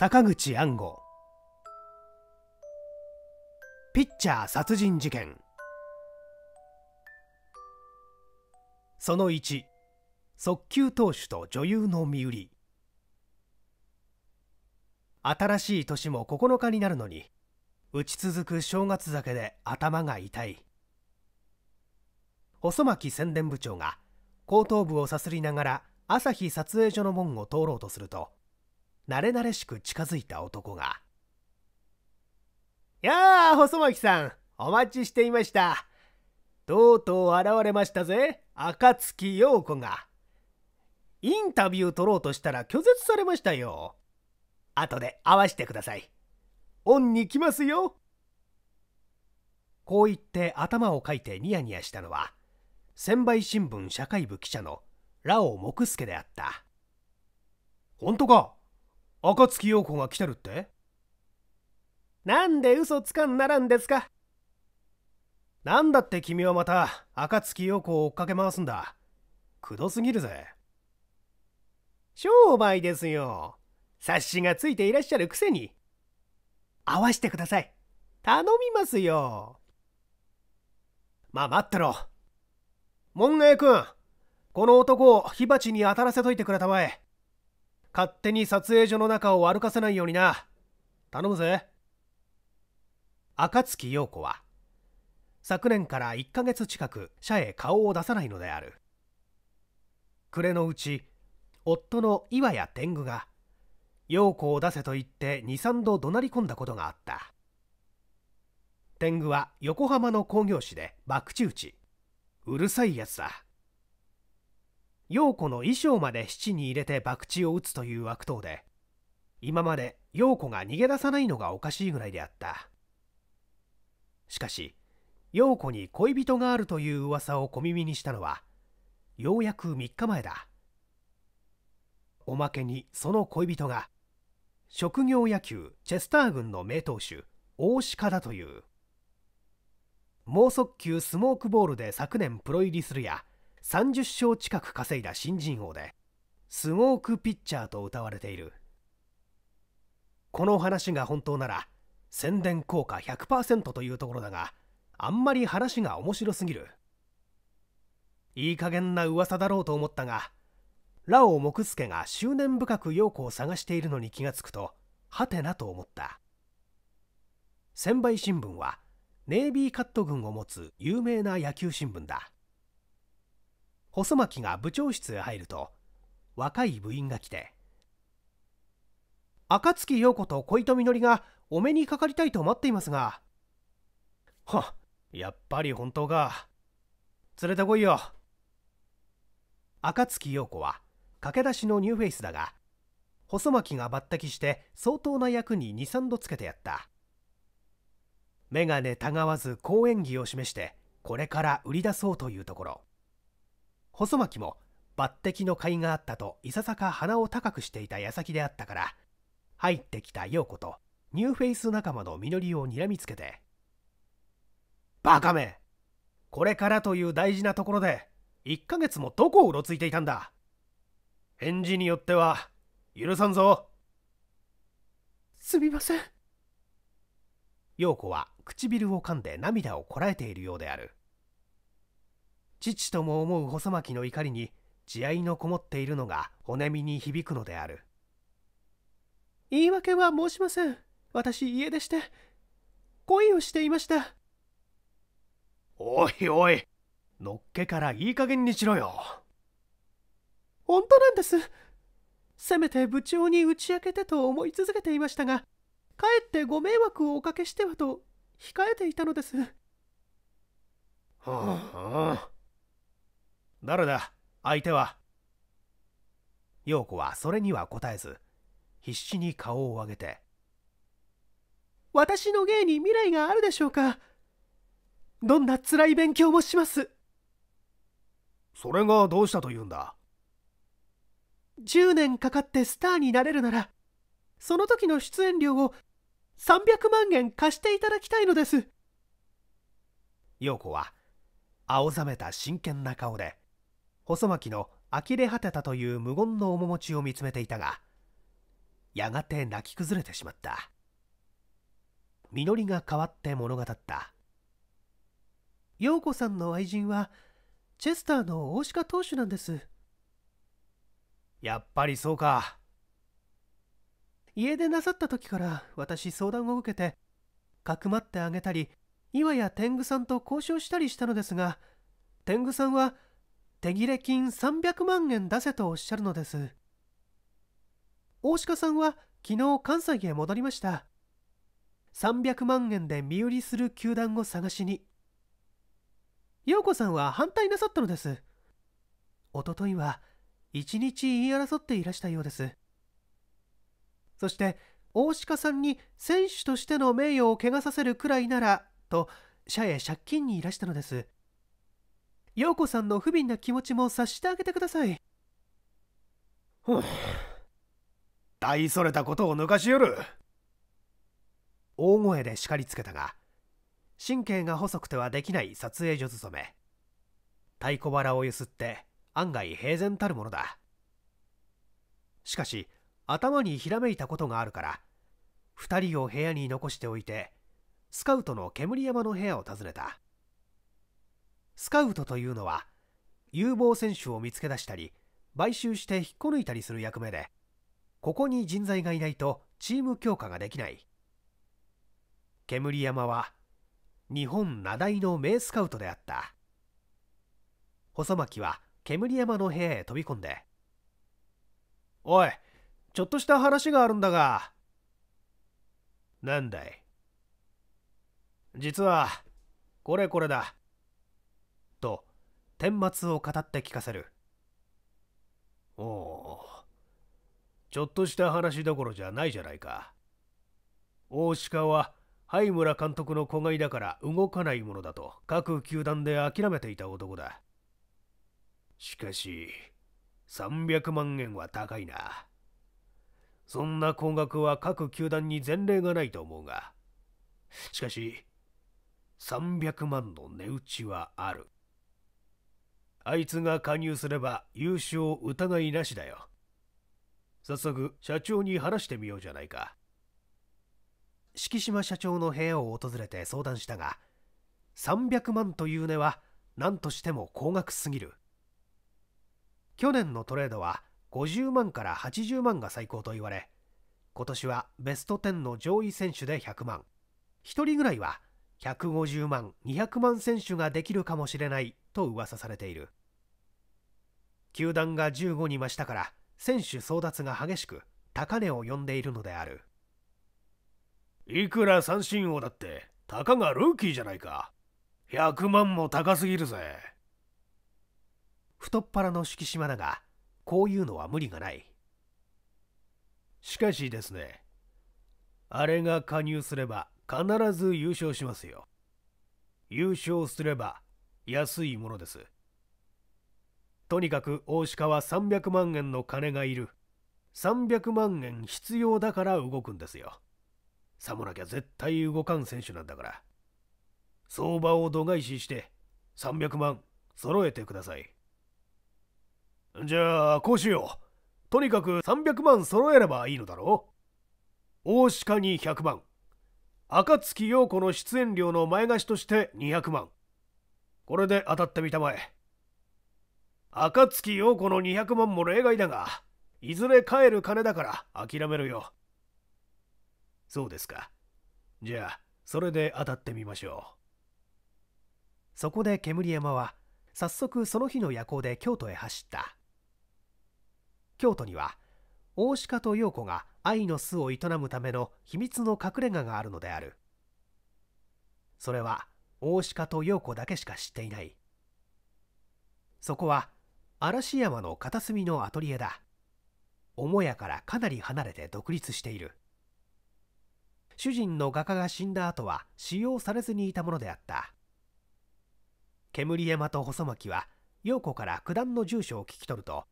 坂口安吾ピッチャー殺人事件その1速球投手と女優の身売り新しい年も9日になるのに打ち続く正月酒で頭が痛い細巻宣伝部長が後頭部をさすりながら朝日撮影所の門を通ろうとすると慣れ慣れしく近づいた男が「やあ細巻さんお待ちしていましたとうとう現れましたぜ暁陽子がインタビュー取ろうとしたら拒絶されましたよ後で会わしてくださいオンに来ますよこう言って頭をかいてニヤニヤしたのは千倍新聞社会部記者のラオ・モクスケであった本当か暁陽子が来てるってなんで嘘つかんならんですかなんだって君はまた暁陽子を追っかけ回すんだくどすぎるぜ商売ですよ察しがついていらっしゃるくせに会わしてください頼みますよまあ待ってろ門外君この男を火鉢に当たらせといてくれたまえ勝手に撮影所の中を歩かせないようにな頼むぜ暁陽子は昨年から1ヶ月近く社へ顔を出さないのである暮れのうち夫の岩谷天狗が陽子を出せと言って23度怒鳴り込んだことがあった天狗は横浜の興行師で博打打ちうるさいやつだ陽子の衣装まで七に入れて博打を打つという悪党で今まで陽子が逃げ出さないのがおかしいぐらいであったしかし陽子に恋人があるという噂を小耳にしたのはようやく3日前だおまけにその恋人が職業野球チェスター軍の名投手大鹿だという猛速球スモークボールで昨年プロ入りするや30勝近く稼いだ新人王でスモークピッチャーと歌われているこの話が本当なら宣伝効果100%というところだがあんまり話が面白すぎるいい加減な噂だろうと思ったがラオウ木助が執念深く陽子を探しているのに気がつくとはてなと思った千倍新聞はネイビーカット軍を持つ有名な野球新聞だ細巻が部長室へ入ると若い部員が来て「暁月陽子と小糸みのりがお目にかかりたいと待っていますが」はやっぱり本当か連れてこいよ暁月陽子は駆け出しのニューフェイスだが細巻が抜擢して相当な役に23度つけてやった眼鏡たがわず好演技を示してこれから売り出そうというところ細巻も抜擢の甲斐があったといささか鼻を高くしていた矢先であったから入ってきた陽子とニューフェイス仲間の実りをにらみつけて「バカめこれからという大事なところで1ヶ月もどこをうろついていたんだ返事によっては許さんぞすみません陽子は唇を噛んで涙をこらえているようである父とも思う細巻の怒りに慈愛のこもっているのが骨身に響くのである言い訳は申しません私家出して恋をしていましたおいおいのっけからいい加減にしろよ本当なんですせめて部長に打ち明けてと思い続けていましたがかえってご迷惑をおかけしてはと控えていたのですはあ、はあ誰だ相手は陽子はそれには答えず必死に顔を上げて私の芸に未来があるでしょうかどんな辛い勉強もしますそれがどうしたというんだ10年かかってスターになれるならその時の出演料を300万円貸していただきたいのです陽子は青ざめた真剣な顔で細巻の呆れ果てたという無言の面持ちを見つめていたがやがて泣き崩れてしまったみのりが変わって物語った陽子さんの愛人はチェスターの大鹿投手なんですやっぱりそうか家出なさった時から私相談を受けてかくまってあげたり今や天狗さんと交渉したりしたのですが天狗さんは手切れ金300万円出せとおっしゃるのです。大鹿さんは昨日関西へ戻りました。300万円で身売りする球団を探しに。陽子さんは反対なさったのです。おとといは一日言い争っていらしたようです。そして大鹿さんに選手としての名誉を汚させるくらいならと社へ借金にいらしたのです。陽子さんの不憫な気持ちも察してあげてください。大それたことを抜かしよる大声で叱りつけたが神経が細くてはできない撮影所勤め太鼓腹をゆすって案外平然たるものだしかし頭にひらめいたことがあるから2人を部屋に残しておいてスカウトの煙山の部屋を訪ねたスカウトというのは有望選手を見つけ出したり買収して引っこ抜いたりする役目でここに人材がいないとチーム強化ができない煙山は日本名大の名スカウトであった細巻は煙山の部屋へ飛び込んで「おいちょっとした話があるんだが」「なんだい?」「実はこれこれだ顛末を語って聞かせるおおちょっとした話どころじゃないじゃないか大鹿は灰村監督の子飼いだから動かないものだと各球団で諦めていた男だしかし300万円は高いなそんな高額は各球団に前例がないと思うがしかし300万の値打ちはあるあいつが加入すれば優勝疑いなしだよ。早速、社長に話してみようじゃないか。敷島社長の部屋を訪れて相談したが、300万という値は何としても高額すぎる。去年のトレードは50万から80万が最高と言われ、今年はベスト10の上位選手で100万、1人ぐらいは150万、200万選手ができるかもしれないと噂されている球団が15に増したから選手争奪が激しく高値を呼んでいるのであるいくら三振王だってたかがルーキーじゃないか100万も高すぎるぜ太っ腹の敷島だがこういうのは無理がないしかしですねあれが加入すれば必ず優勝しますよ優勝すれば安いものですとにかく大鹿は300万円の金がいる300万円必要だから動くんですよさもなきゃ絶対動かん選手なんだから相場を度外視して300万揃えてくださいじゃあこうしようとにかく300万揃えればいいのだろう大鹿に100万暁陽子の出演料の前貸しとして200万これで当たってみたまえ暁陽子の200万も例外だがいずれ帰る金だから諦めるよそうですかじゃあそれで当たってみましょうそこで煙山は早速その日の夜行で京都へ走った京都には大鹿と陽子が愛の巣を営むための秘密の隠れ家があるのであるそれは大鹿と陽子だけしか知っていないそこは嵐山の片隅のアトリエだ母屋からかなり離れて独立している主人の画家が死んだ後は使用されずにいたものであった煙山と細巻は陽子から九段の住所を聞き取ると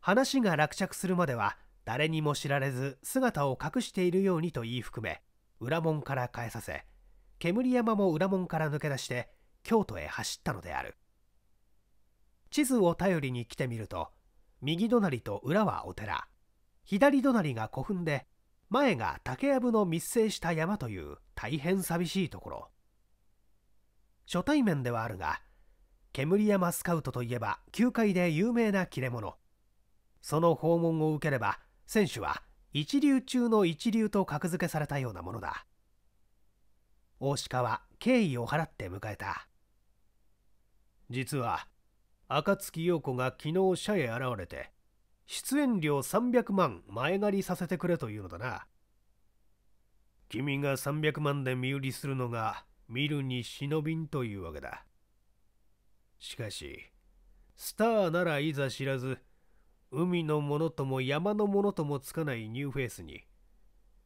話が落着するまでは誰にも知られず姿を隠しているようにと言い含め裏門から返させ煙山も裏門から抜け出して京都へ走ったのである地図を頼りに来てみると右隣と裏はお寺左隣が古墳で前が竹やぶの密生した山という大変寂しいところ初対面ではあるが煙山スカウトといえば球界で有名な切れ者その訪問を受ければ選手は一流中の一流と格付けされたようなものだ大鹿は敬意を払って迎えた実は暁陽子が昨日社へ現れて出演料300万前借りさせてくれというのだな君が300万で身売りするのが見るに忍びんというわけだしかしスターならいざ知らず海のものとも山のものともつかないニューフェイスに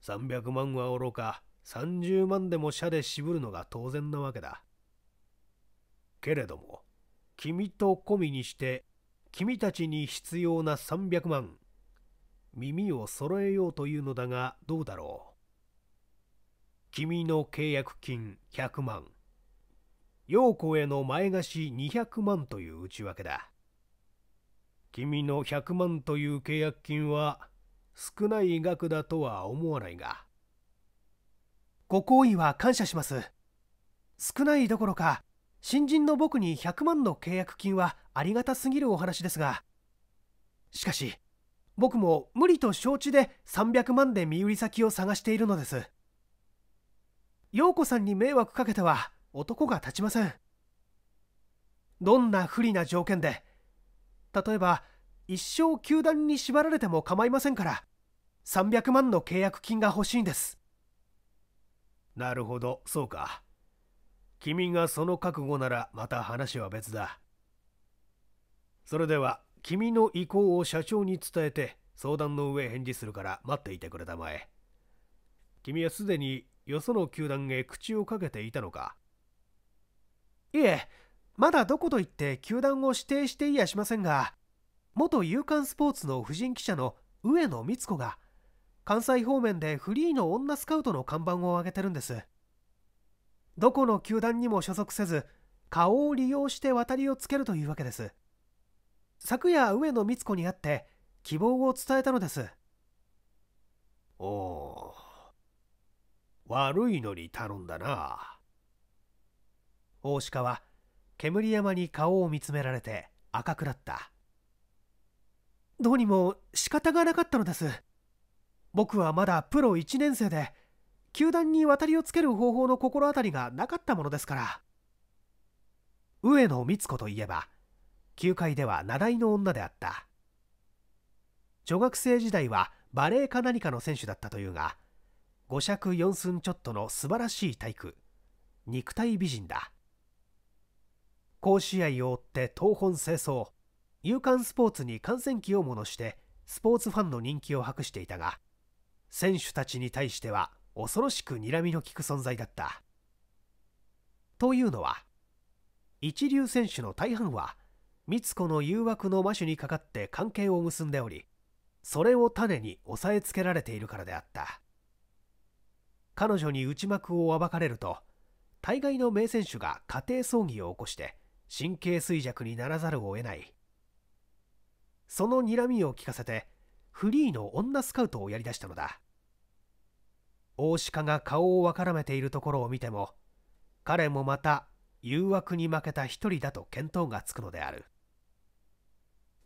300万はおろか30万でも社で渋るのが当然なわけだ。けれども、君と込みにして、君たちに必要な300万、耳を揃えようというのだがどうだろう。君の契約金100万、陽子への前貸し200万という内訳だ。君の100万という契約金は少ない額だとは思わないが、ご好意は感謝します少ないどころか新人の僕に100万の契約金はありがたすぎるお話ですがしかし僕も無理と承知で300万で身売り先を探しているのです陽子さんに迷惑かけては男が立ちませんどんな不利な条件で例えば一生球団に縛られても構いませんから300万の契約金が欲しいんですなるほど、そうか。君がその覚悟ならまた話は別だ。それでは、君の意向を社長に伝えて相談の上返事するから待っていてくれたまえ。君はすでによその球団へ口をかけていたのかいえ、まだどこと言って球団を指定していやしませんが、元夕刊スポーツの婦人記者の上野光子が、関西方面でフリーの女スカウトの看板を上げてるんですどこの球団にも所属せず顔を利用して渡りをつけるというわけです昨夜上野光子に会って希望を伝えたのですおお悪いのに頼んだな大鹿は煙山に顔を見つめられて赤くなったどうにも仕方がなかったのです僕はまだプロ1年生で球団に渡りをつける方法の心当たりがなかったものですから上野光子といえば球界では名題の女であった女学生時代はバレエか何かの選手だったというが5尺4寸ちょっとの素晴らしい体育肉体美人だ甲子園を追って東本清掃夕刊スポーツに観戦記をものしてスポーツファンの人気を博していたが選手たちに対しては恐ろしく睨みの利く存在だった。というのは一流選手の大半はつ子の誘惑の魔種にかかって関係を結んでおりそれを種に押さえつけられているからであった彼女に内幕を暴かれると大概の名選手が家庭葬儀を起こして神経衰弱にならざるを得ないその睨みを聞かせてフリーの女スカウトをやりだしたのだ大鹿が顔をわからめているところを見ても彼もまた誘惑に負けた一人だと見当がつくのである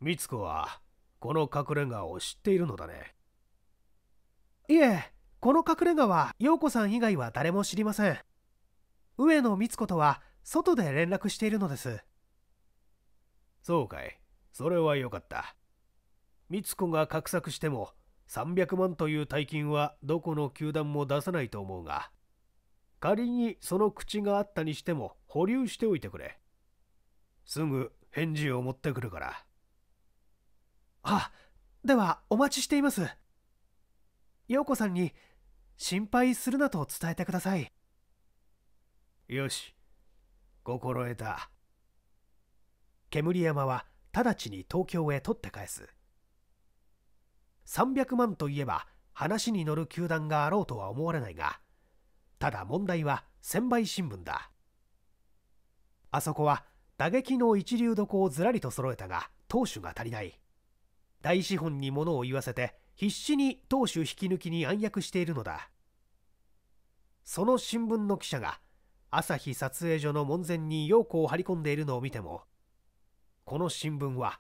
みつ子はこの隠れ家を知っているのだねいえこの隠れ家は陽子さん以外は誰も知りません上野光子とは外で連絡しているのですそうかいそれはよかった美子が画策しても300万という大金はどこの球団も出さないと思うが仮にその口があったにしても保留しておいてくれすぐ返事を持ってくるからあではお待ちしています陽子さんに心配するなと伝えてくださいよし心得た煙山は直ちに東京へ取って返す300万といえば話に乗る球団があろうとは思われないがただ問題は専売新聞だあそこは打撃の一流床をずらりと揃えたが投手が足りない大資本に物を言わせて必死に投手引き抜きに暗躍しているのだその新聞の記者が朝日撮影所の門前に陽子を張り込んでいるのを見てもこの新聞は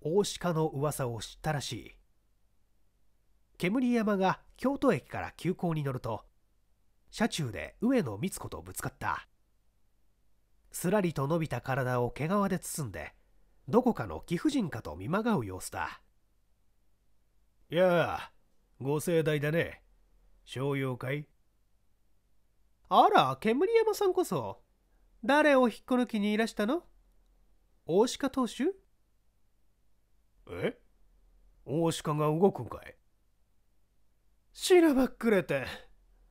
大鹿の噂を知ったらしい煙山が京都駅から急行に乗ると車中で上野光子とぶつかったすらりと伸びた体を毛皮で包んでどこかの貴婦人かと見まがう様子だいやあご盛大だね商用会あら煙山さんこそ誰を引っこ抜きにいらしたの大鹿投手え大鹿が動くんかいしらばっくれて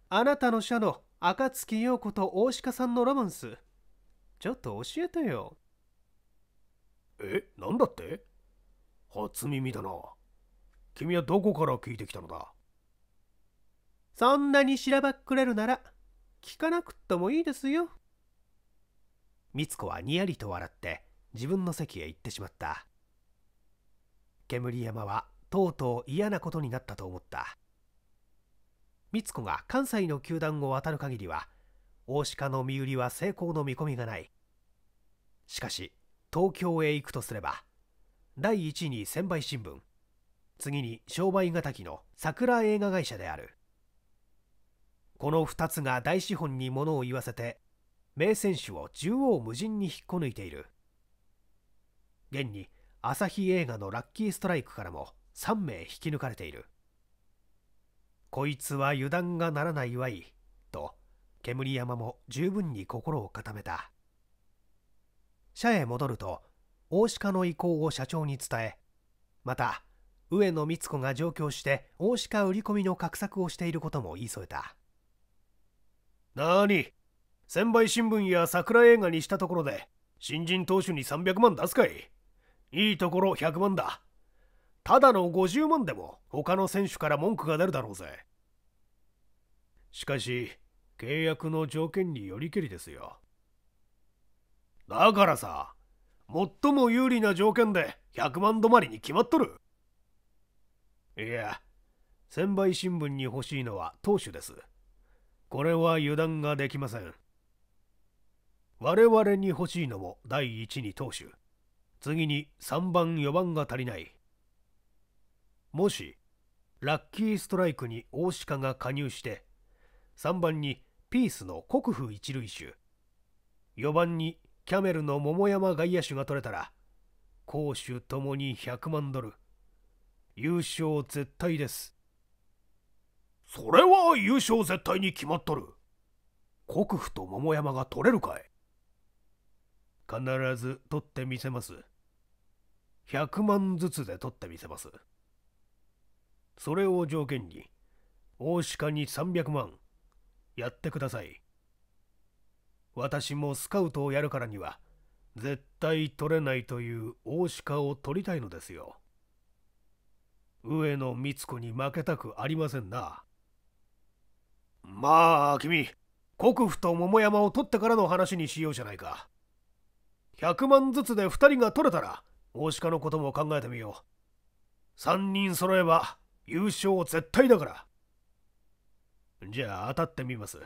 あなたの社の暁陽子と大鹿さんのロマンスちょっと教えてよえなんだって初耳だな君はどこから聞いてきたのだそんなにしらばっくれるなら聞かなくってもいいですよみつ子はにやりと笑って自分の席へ行ってしまった煙山はとうとう嫌なことになったと思った美子が関西の球団を渡る限りは大鹿の身売りは成功の見込みがないしかし東京へ行くとすれば第1位に専売新聞次に商売敵の桜映画会社であるこの2つが大資本に物を言わせて名選手を縦横無尽に引っこ抜いている現に朝日映画のラッキーストライクからも3名引き抜かれているこいつは油断がならないわいと煙山も十分に心を固めた社へ戻ると大鹿の意向を社長に伝えまた上野光子が上京して大鹿売り込みの画策をしていることも言い添えたなに専売新聞や桜映画にしたところで新人投手に300万出すかいいいところ100万だただの50万でも他の選手から文句が出るだろうぜ。しかし、契約の条件によりけりですよ。だからさ、最も有利な条件で100万止まりに決まっとる。いや、専売新聞に欲しいのは投手です。これは油断ができません。我々に欲しいのも第一に投手。次に3番4番が足りない。もしラッキーストライクに大鹿が加入して3番にピースの国府一塁手4番にキャメルの桃山外野手が取れたら攻守ともに100万ドル優勝絶対ですそれは優勝絶対に決まっとる国府と桃山が取れるかい必ず取ってみせます100万ずつで取ってみせますそれを条件に、大鹿に300万、やってください。私もスカウトをやるからには、絶対取れないという大鹿を取りたいのですよ。上野光子に負けたくありませんな。まあ、君、国府と桃山を取ってからの話にしようじゃないか。100万ずつで2人が取れたら、大鹿のことも考えてみよう。3人揃えば優勝絶対だからじゃあ当たってみます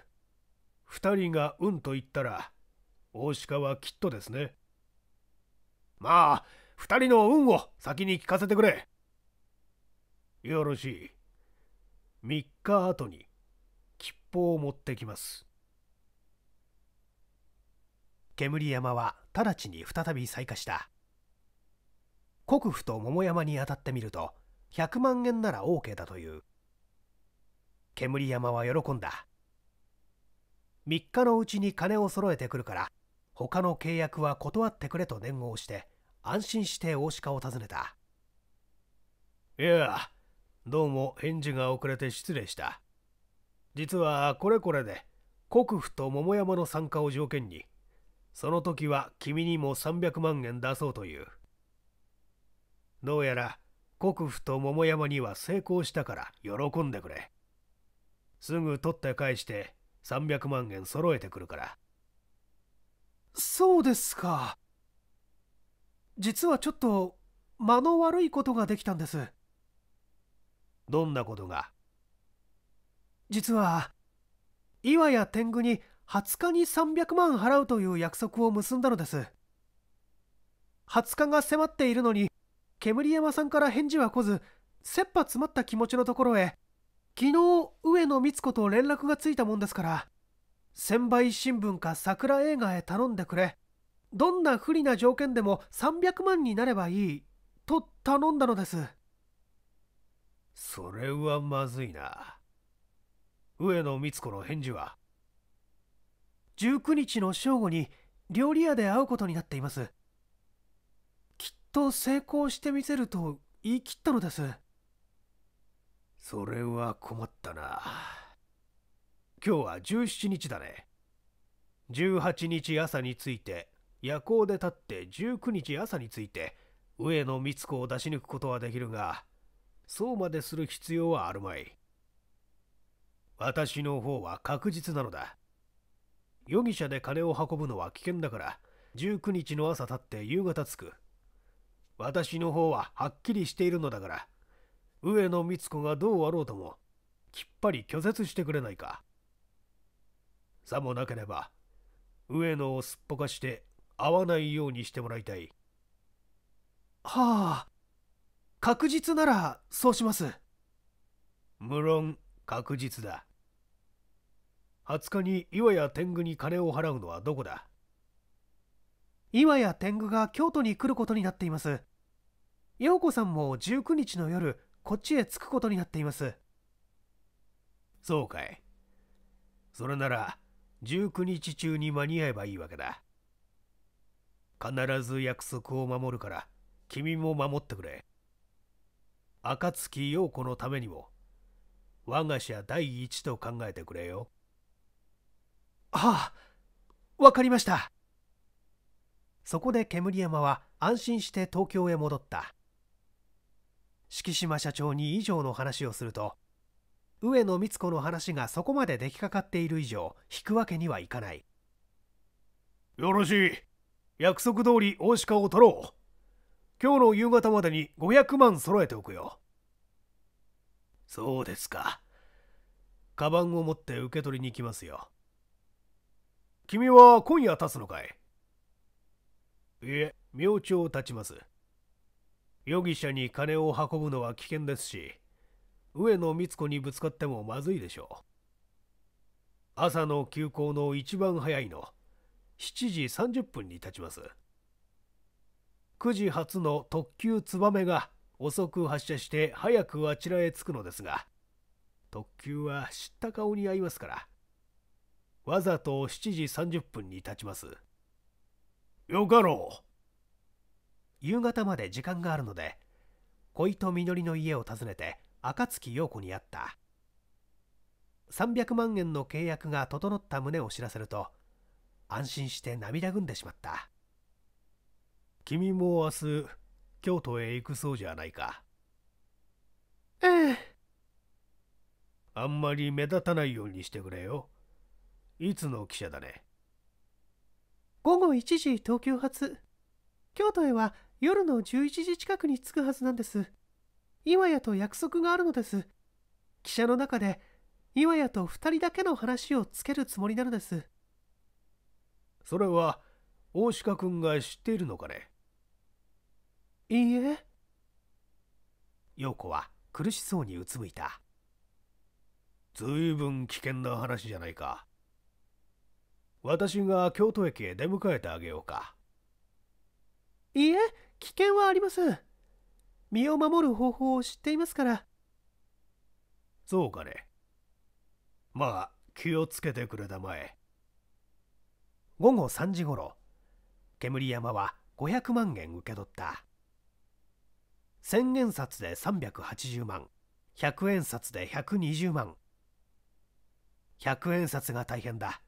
2人がうんと言ったら大鹿はきっとですねまあ2人の運を先に聞かせてくれよろしい3日後に切符を持ってきます煙山は直ちに再び再火した国府と桃山に当たってみると100万円なら OK だという煙山は喜んだ3日のうちに金を揃えてくるから他の契約は断ってくれと念を押して安心して大鹿を訪ねたいやどうも返事が遅れて失礼した実はこれこれで国府と桃山の参加を条件にその時は君にも300万円出そうというどうやら国府と桃山には成功したから喜んでくれすぐ取って返して300万円揃えてくるからそうですか実はちょっと間の悪いことができたんですどんなことが実は岩や天狗に20日に300万払うという約束を結んだのです20日が迫っているのに煙山さんから返事は来ず切羽詰まった気持ちのところへ昨日上野光子と連絡がついたもんですから千倍新聞か桜映画へ頼んでくれどんな不利な条件でも300万になればいいと頼んだのですそれはまずいな上野光子の返事は19日の正午に料理屋で会うことになっていますと成功してみせると言い切ったのですそれは困ったな今日は17日だね18日朝について夜行で立って19日朝について上野光子を出し抜くことはできるがそうまでする必要はあるまい私の方は確実なのだ容疑者で金を運ぶのは危険だから19日の朝たって夕方着く私の方ははっきりしているのだから、上野光子がどうあろうとも、きっぱり拒絶してくれないか。さもなければ、上野をすっぽかして会わないようにしてもらいたい。はあ、確実ならそうします。無論確実だ。20日に岩屋天狗に金を払うのはどこだ岩屋天狗が京都に来ることになっています。陽子さんも19日の夜こっちへ着くことになっていますそうかいそれなら19日中に間に合えばいいわけだ必ず約束を守るから君も守ってくれ暁陽子のためにも我が社第一と考えてくれよああわかりましたそこで煙山は安心して東京へ戻った敷島社長に以上の話をすると上野光子の話がそこまで出来かかっている以上引くわけにはいかないよろしい約束通り大鹿を取ろう今日の夕方までに500万揃えておくよそうですかカバンを持って受け取りに行きますよ君は今夜立つのかいいえ明朝立ちます容疑者に金を運ぶのは危険ですし上野光子にぶつかってもまずいでしょう朝の休校の一番早いの7時30分に立ちます9時発の特急つばめが遅く発車して早くあちらへ着くのですが特急は知った顔に合いますからわざと7時30分に立ちますよかろう夕方まで時間があるので小糸みのりの家を訪ねて暁陽子に会った300万円の契約が整った旨を知らせると安心して涙ぐんでしまった君も明日京都へ行くそうじゃないかええあんまり目立たないようにしてくれよいつの汽車だね午後1時東急発京都へは夜の11時近くに着くはずなんです。今やと約束があるのです。汽車の中で今やと2人だけの話をつけるつもりなのです。それは大鹿君が知っているのかねいいえ。陽子は苦しそうにうつむいた。ずいぶん危険な話じゃないか。私が京都駅へ出迎えてあげようか。いいえ。危険はありません身を守る方法を知っていますからそうかねまあ気をつけてくれたまえ午後3時ごろ煙山は500万円受け取った千円札で380万100円札で120万100円札が大変だ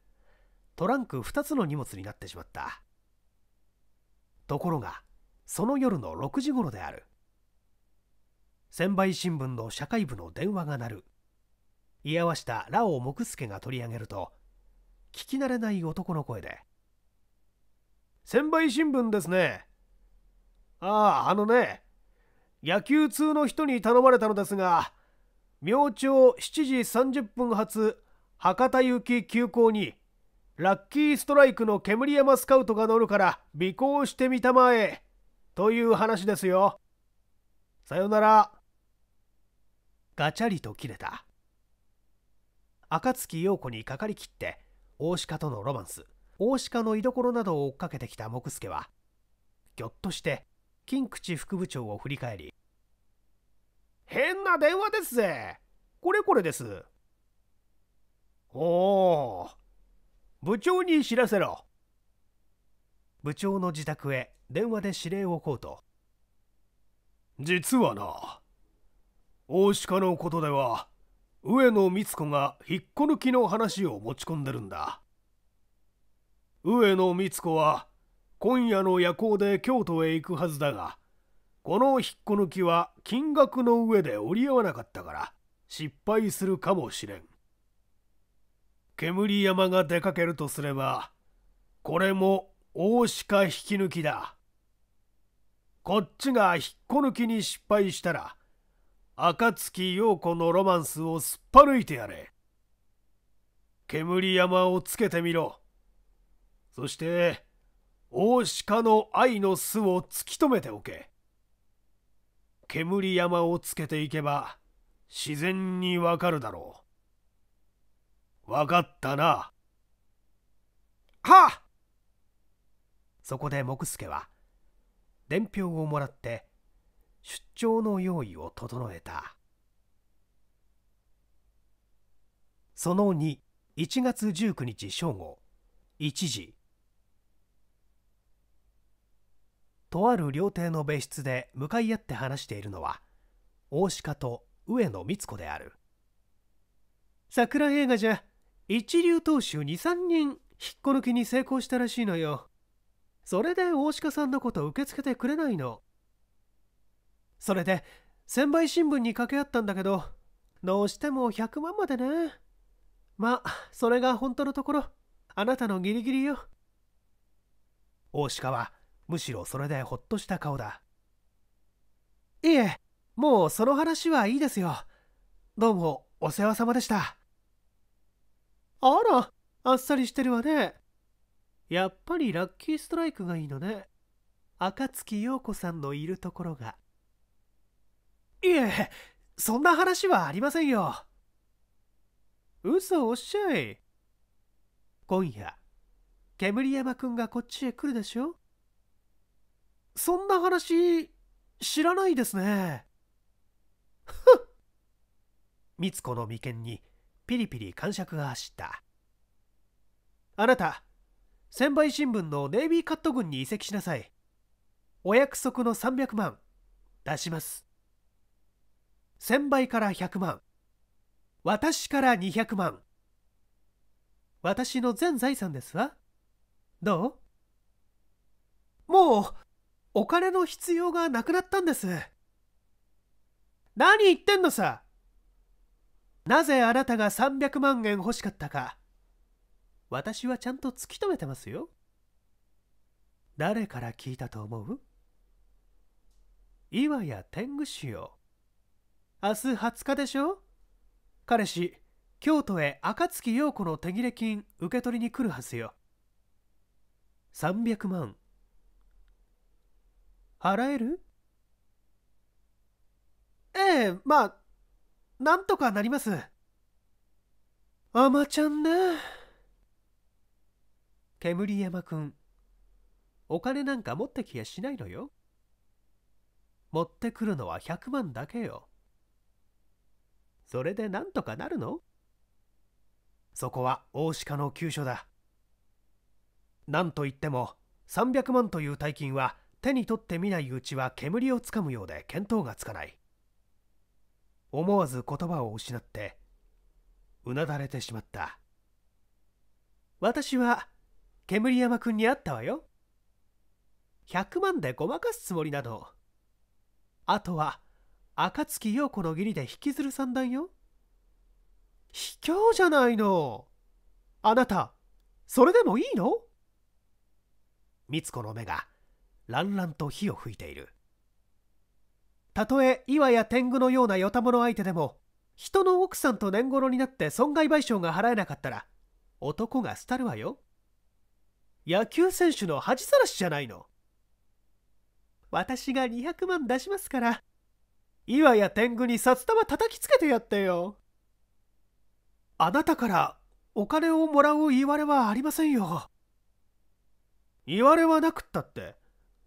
トランク2つの荷物になってしまったところがその夜の6時頃である専売新聞の社会部の電話が鳴る居合わしたラオウ木助が取り上げると聞き慣れない男の声で「専売新聞ですねあああのね野球通の人に頼まれたのですが明朝7時30分発博多行き急行にラッキーストライクの煙山スカウトが乗るから尾行してみたまえ」という話ですよ。さよなら。ガチャリと切れた。暁陽子にかかりきって、大鹿とのロマンス、大鹿の居所などを追っかけてきた木助は、ぎょっとして、金口副部長を振り返り、変な電話ですぜ。これこれです。おお、部長に知らせろ。部長の自宅へ電話で指令をこうと実はな大鹿のことでは上野光子が引っこ抜きの話を持ち込んでるんだ上野光子は今夜の夜行で京都へ行くはずだがこの引っこ抜きは金額の上で折り合わなかったから失敗するかもしれん煙山が出かけるとすればこれも大鹿引き抜きだこっちが引っこ抜きに失敗したら暁陽子のロマンスをすっぱ抜いてやれ煙山をつけてみろそして大鹿の愛の巣を突き止めておけ煙山をつけていけば自然にわかるだろう分かったなはっそこで木助は「伝票をもらって出張の用意を整えたその21月19日正午1時とある料亭の別室で向かい合って話しているのは大鹿と上野光子である桜映画じゃ一流投手23人引っこ抜きに成功したらしいのよそれで大鹿さんのこと受け付けてくれないのそれで千倍新聞に掛け合ったんだけどどうしても100万までねまあそれが本当のところあなたのギリギリよ大鹿はむしろそれでほっとした顔だいえもうその話はいいですよどうもお世話様でしたあらあっさりしてるわねやっぱりラッキーストライクがいいのね暁陽子さんのいるところがいえそんな話はありませんよ嘘おっしゃい今夜煙山くんがこっちへ来るでしょそんな話知らないですねふっつ子の眉間にピリピリ感触が走ったあなた千倍新聞のネイビーカット軍に移籍しなさいお約束の300万出します1000倍から100万私から200万私の全財産ですわどうもうお金の必要がなくなったんです何言ってんのさなぜあなたが300万円欲しかったか私はちゃんと突き止めてますよ。誰から聞いたと思う岩や天狗師よ。明日20日でしょ彼氏、京都へ暁陽子の手切れ金受け取りに来るはずよ。300万。払えるええ、まあ、なんとかなります。あまちゃんね。煙山くんお金なんか持ってきやしないのよ持ってくるのは100万だけよそれでなんとかなるのそこは大鹿の急所だなんといっても300万という大金は手に取ってみないうちは煙をつかむようで見当がつかない思わず言葉を失ってうなだれてしまった私は煙山くんに会ったわよ。100万でごまかすつもりなど。あとは、暁陽子の義理で引きずる算段よ。卑怯じゃないの。あなた、それでもいいのみつ子の目が、乱々と火を吹いている。たとえ岩や天狗のようなよたもの相手でも、人の奥さんと年頃になって損害賠償が払えなかったら、男が廃るわよ。野球選手の恥さらしじゃないの。私が200万出しますから、岩や天狗に札束叩きつけてやってよ。あなたからお金をもらう言われはありませんよ。言われはなくったって、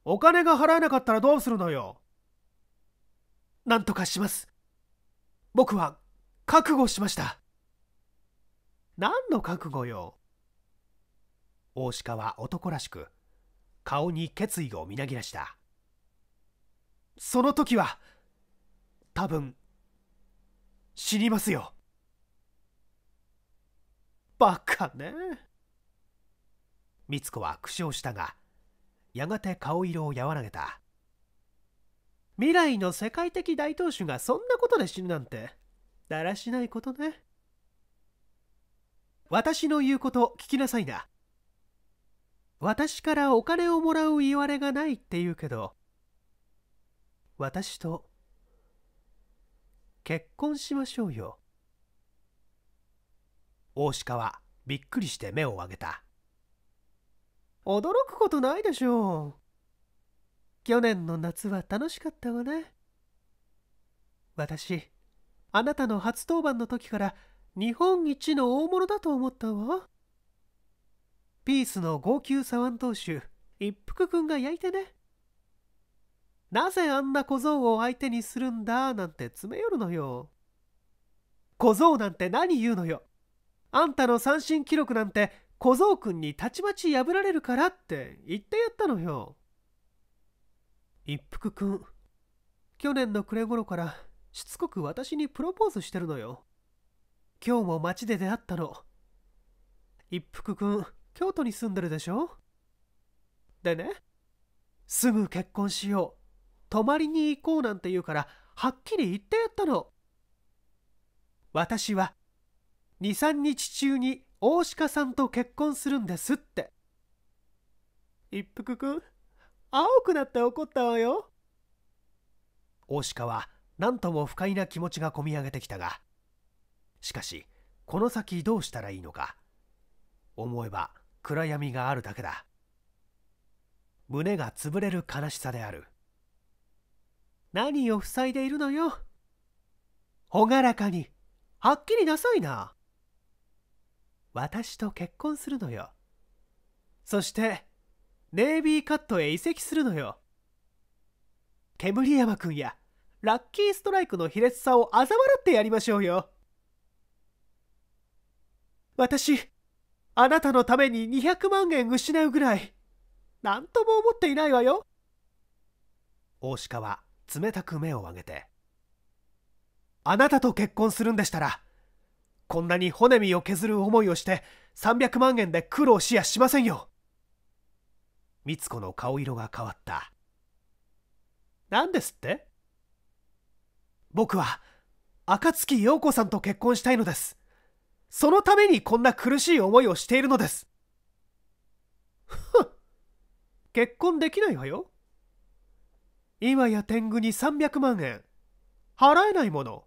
お金が払えなかったらどうするのよ。なんとかします。僕は覚悟しました。何の覚悟よ。大鹿は男らしく顔に決意をみなぎらしたその時は多分死にますよバカね美津子は苦笑したがやがて顔色を和らげた未来の世界的大投手がそんなことで死ぬなんてだらしないことね私の言うこと聞きなさいな私からお金をもらう言われがないって言うけど私と結婚しましょうよ大鹿はびっくりして目を上げた驚くことないでしょう去年の夏は楽しかったわね私あなたの初登板の時から日本一の大物だと思ったわピースの号泣左腕投手一服くんが焼いてねなぜあんな小僧を相手にするんだなんて詰め寄るのよ小僧なんて何言うのよあんたの三振記録なんて小僧くんにたちまち破られるからって言ってやったのよ一服くん去年の暮れ頃からしつこく私にプロポーズしてるのよ今日も街で出会ったの一服くん京都に住んでるでしょでねすぐ結婚しよう泊まりに行こうなんて言うからはっきり言ってやったの私は23日中に大鹿さんと結婚するんですって一服くん青くなって怒ったわよ大鹿は何とも不快な気持ちがこみ上げてきたがしかしこの先どうしたらいいのか思えば暗闇があるだけだ胸が潰れる悲しさである何を塞いでいるのよ朗らかにはっきりなさいな私と結婚するのよそしてネイビーカットへ移籍するのよ煙山君やラッキーストライクの卑劣さを嘲笑ってやりましょうよ私あなたのために200万円失うぐらい、何とも思っていないわよ。大鹿は冷たく目を上げて、あなたと結婚するんでしたら、こんなに骨身を削る思いをして300万円で苦労しやしませんよ。みつ子の顔色が変わった。何ですって僕は、暁陽子さんと結婚したいのです。そのためにこんな苦しい思いをしているのです。ふっ。結婚できないわよ。今や天狗に300万円。払えないもの。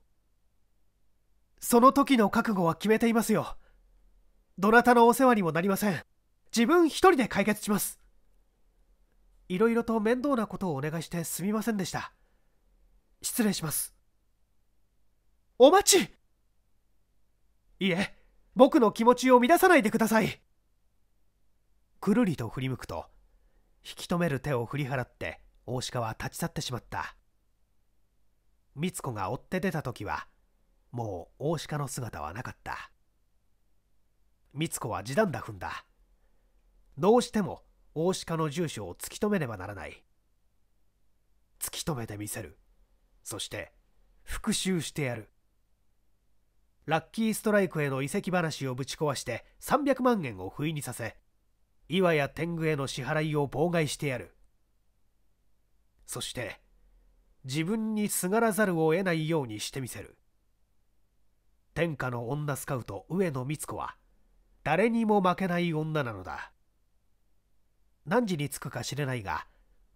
その時の覚悟は決めていますよ。どなたのお世話にもなりません。自分一人で解決します。いろいろと面倒なことをお願いしてすみませんでした。失礼します。お待ちいえ僕の気持ちを乱さないでくださいくるりと振り向くと引き止める手を振り払って大鹿は立ち去ってしまったみつ子が追って出た時はもう大鹿の姿はなかったみつ子は地団だ踏んだどうしても大鹿の住所を突き止めねばならない突き止めてみせるそして復讐してやるラッキーストライクへの移籍話をぶち壊して300万円を不意にさせ岩や天狗への支払いを妨害してやるそして自分にすがらざるを得ないようにしてみせる天下の女スカウト上野光子は誰にも負けない女なのだ何時に着くか知れないが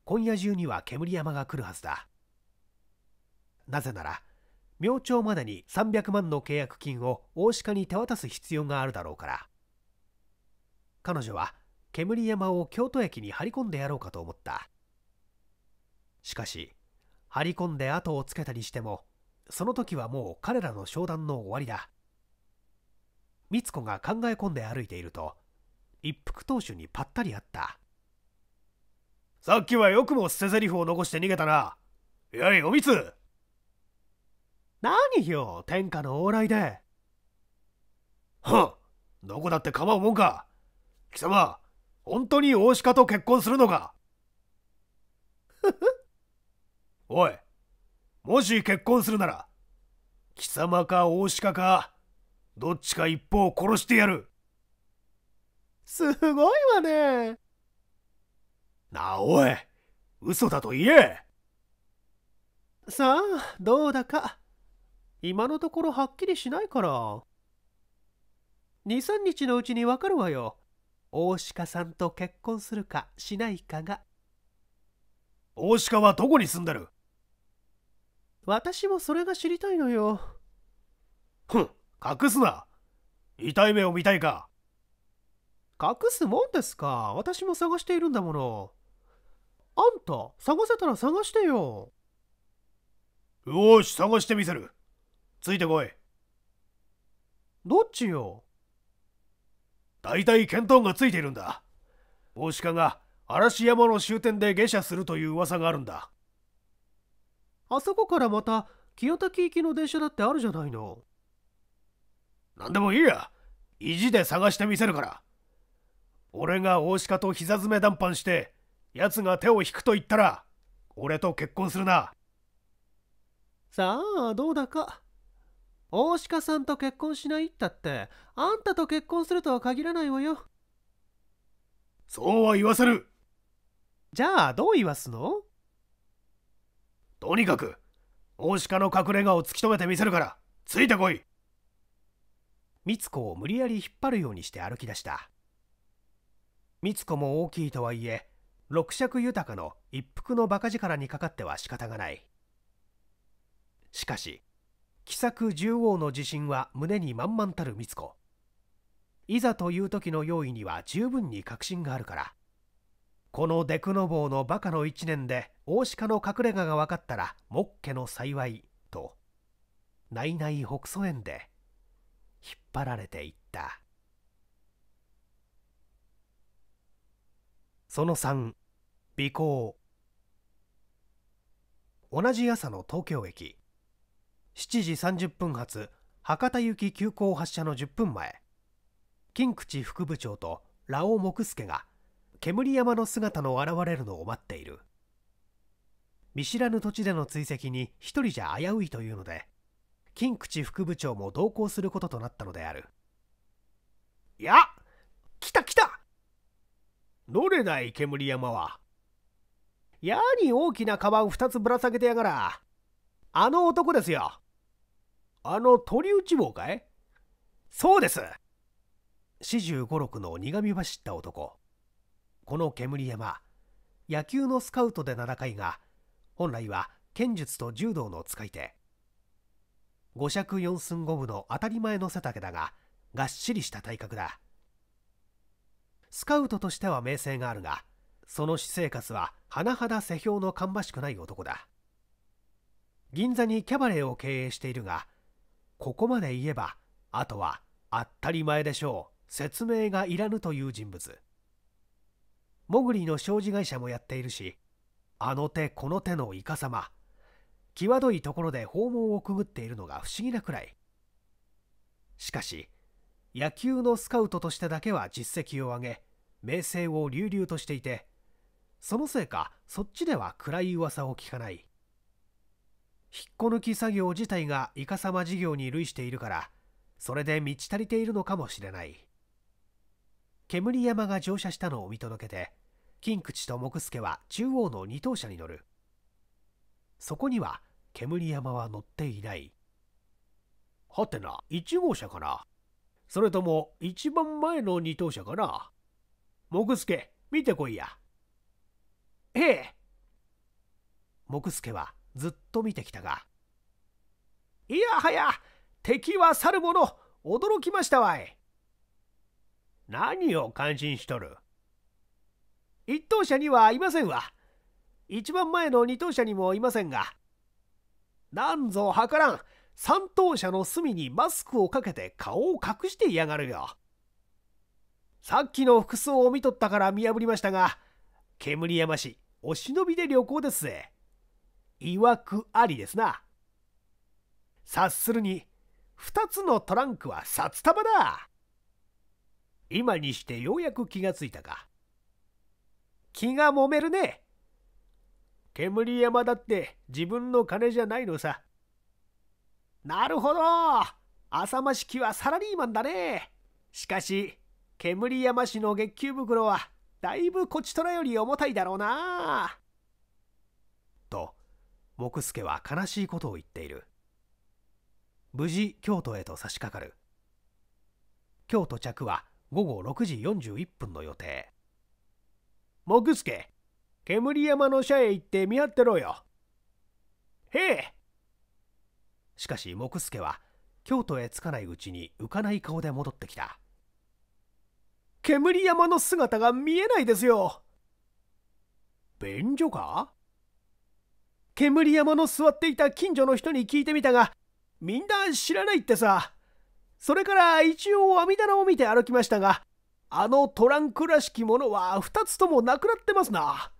今夜中には煙山が来るはずだなぜなら明朝までに300万の契約金を大鹿に手渡す必要があるだろうから彼女は煙山を京都駅に張り込んでやろうかと思ったしかし張り込んで後をつけたりしてもその時はもう彼らの商談の終わりだ美津子が考え込んで歩いていると一服投手にぱったり会ったさっきはよくも捨て台詞を残して逃げたなやいおみつ何よ天下の往来ではっどこだって構うもんか貴様本当に大鹿と結婚するのかおいもし結婚するなら貴様か大鹿かどっちか一方を殺してやるすごいわねなあおい嘘だと言えさあどうだか今のところはっきりしないから。23日のうちにわかるわよ。大鹿さんと結婚するかしないかが。大鹿はどこに住んでる私もそれが知りたいのよ。ふん、隠すな。痛い目を見たいか。隠すもんですか。私も探しているんだもの。あんた、探せたら探してよ。よし、探してみせる。ついてこい。どっちよ大体見当がついているんだ。大鹿が嵐山の終点で下車するという噂があるんだ。あそこからまた清滝行きの電車だってあるじゃないの。何でもいいや。意地で探してみせるから。俺が大鹿と膝詰め談判して、奴が手を引くと言ったら、俺と結婚するな。さあ、どうだか。大鹿さんと結婚しないったって、あんたと結婚するとは限らないわよ。そうは言わせる。じゃあ、どう言わすのとにかく、大鹿の隠れ家を突き止めてみせるから、ついてこい。美津子を無理やり引っ張るようにして歩き出した。美津子も大きいとはいえ、六尺豊かの一服の馬鹿力にかかっては仕方がない。しかし、喜作十王の自信は胸に満々たる光子いざという時の用意には十分に確信があるからこのデクノボーのバカの一年で大鹿の隠れ家が分かったらもっけの幸いとないない北曽園で引っ張られていったその3尾行同じ朝の東京駅7時30分発博多行き急行発車の10分前金口副部長とラオ木助が煙山の姿の現れるのを待っている見知らぬ土地での追跡に一人じゃ危ういというので金口副部長も同行することとなったのであるいや来た来たどれだい煙山はやに大きなカバン2つぶら下げてやがらあの男ですよあの鳥内坊かいそうです四十五六の苦み走った男この煙山野球のスカウトで名高いが本来は剣術と柔道の使い手五尺四寸五分の当たり前の背丈だががっしりした体格だスカウトとしては名声があるがその私生活は甚だ世評の芳しくない男だ銀座にキャバレーを経営しているがここまで言えばあとは当たり前でしょう説明がいらぬという人物モグリの商事会社もやっているしあの手この手のイカ様際どいところで訪問をくぐっているのが不思議なくらいしかし野球のスカウトとしてだけは実績を上げ名声を隆々としていてそのせいかそっちでは暗い噂を聞かない引っこ抜き作業自体がイカサマ事業に類しているからそれで満ち足りているのかもしれない煙山が乗車したのを見届けて金口と木助は中央の二等車に乗るそこには煙山は乗っていないはてな1号車かなそれとも一番前の二等車かな木助見てこいやへえ木助はずっと見てきたがいやはや敵は去る者驚きましたわい何を感心しとる一等車にはいませんわ一番前の二等車にもいませんがなんぞ計らん三等車の隅にマスクをかけて顔を隠していやがるよさっきの服装を見とったから見破りましたが煙山市お忍びで旅行ですぜ曰くありですな。察するに、二つのトランクは札束だ。今にしてようやく気がついたか。気がもめるね。煙山だって自分の金じゃないのさ。なるほど浅間式はサラリーマンだね。しかし、煙山氏の月給袋はだいぶこちとらより重たいだろうな。牧助は悲しいことを言っている無事京都へと差し掛かる京都着は午後6時41分の予定木助煙山の社へ行って見張ってろよへえしかし木助は京都へ着かないうちに浮かない顔で戻ってきた煙山の姿が見えないですよ便所か煙山の座っていた近所の人に聞いてみたがみんな知らないってさそれから一応網棚を見て歩きましたがあのトランクらしきものは2つともなくなってますな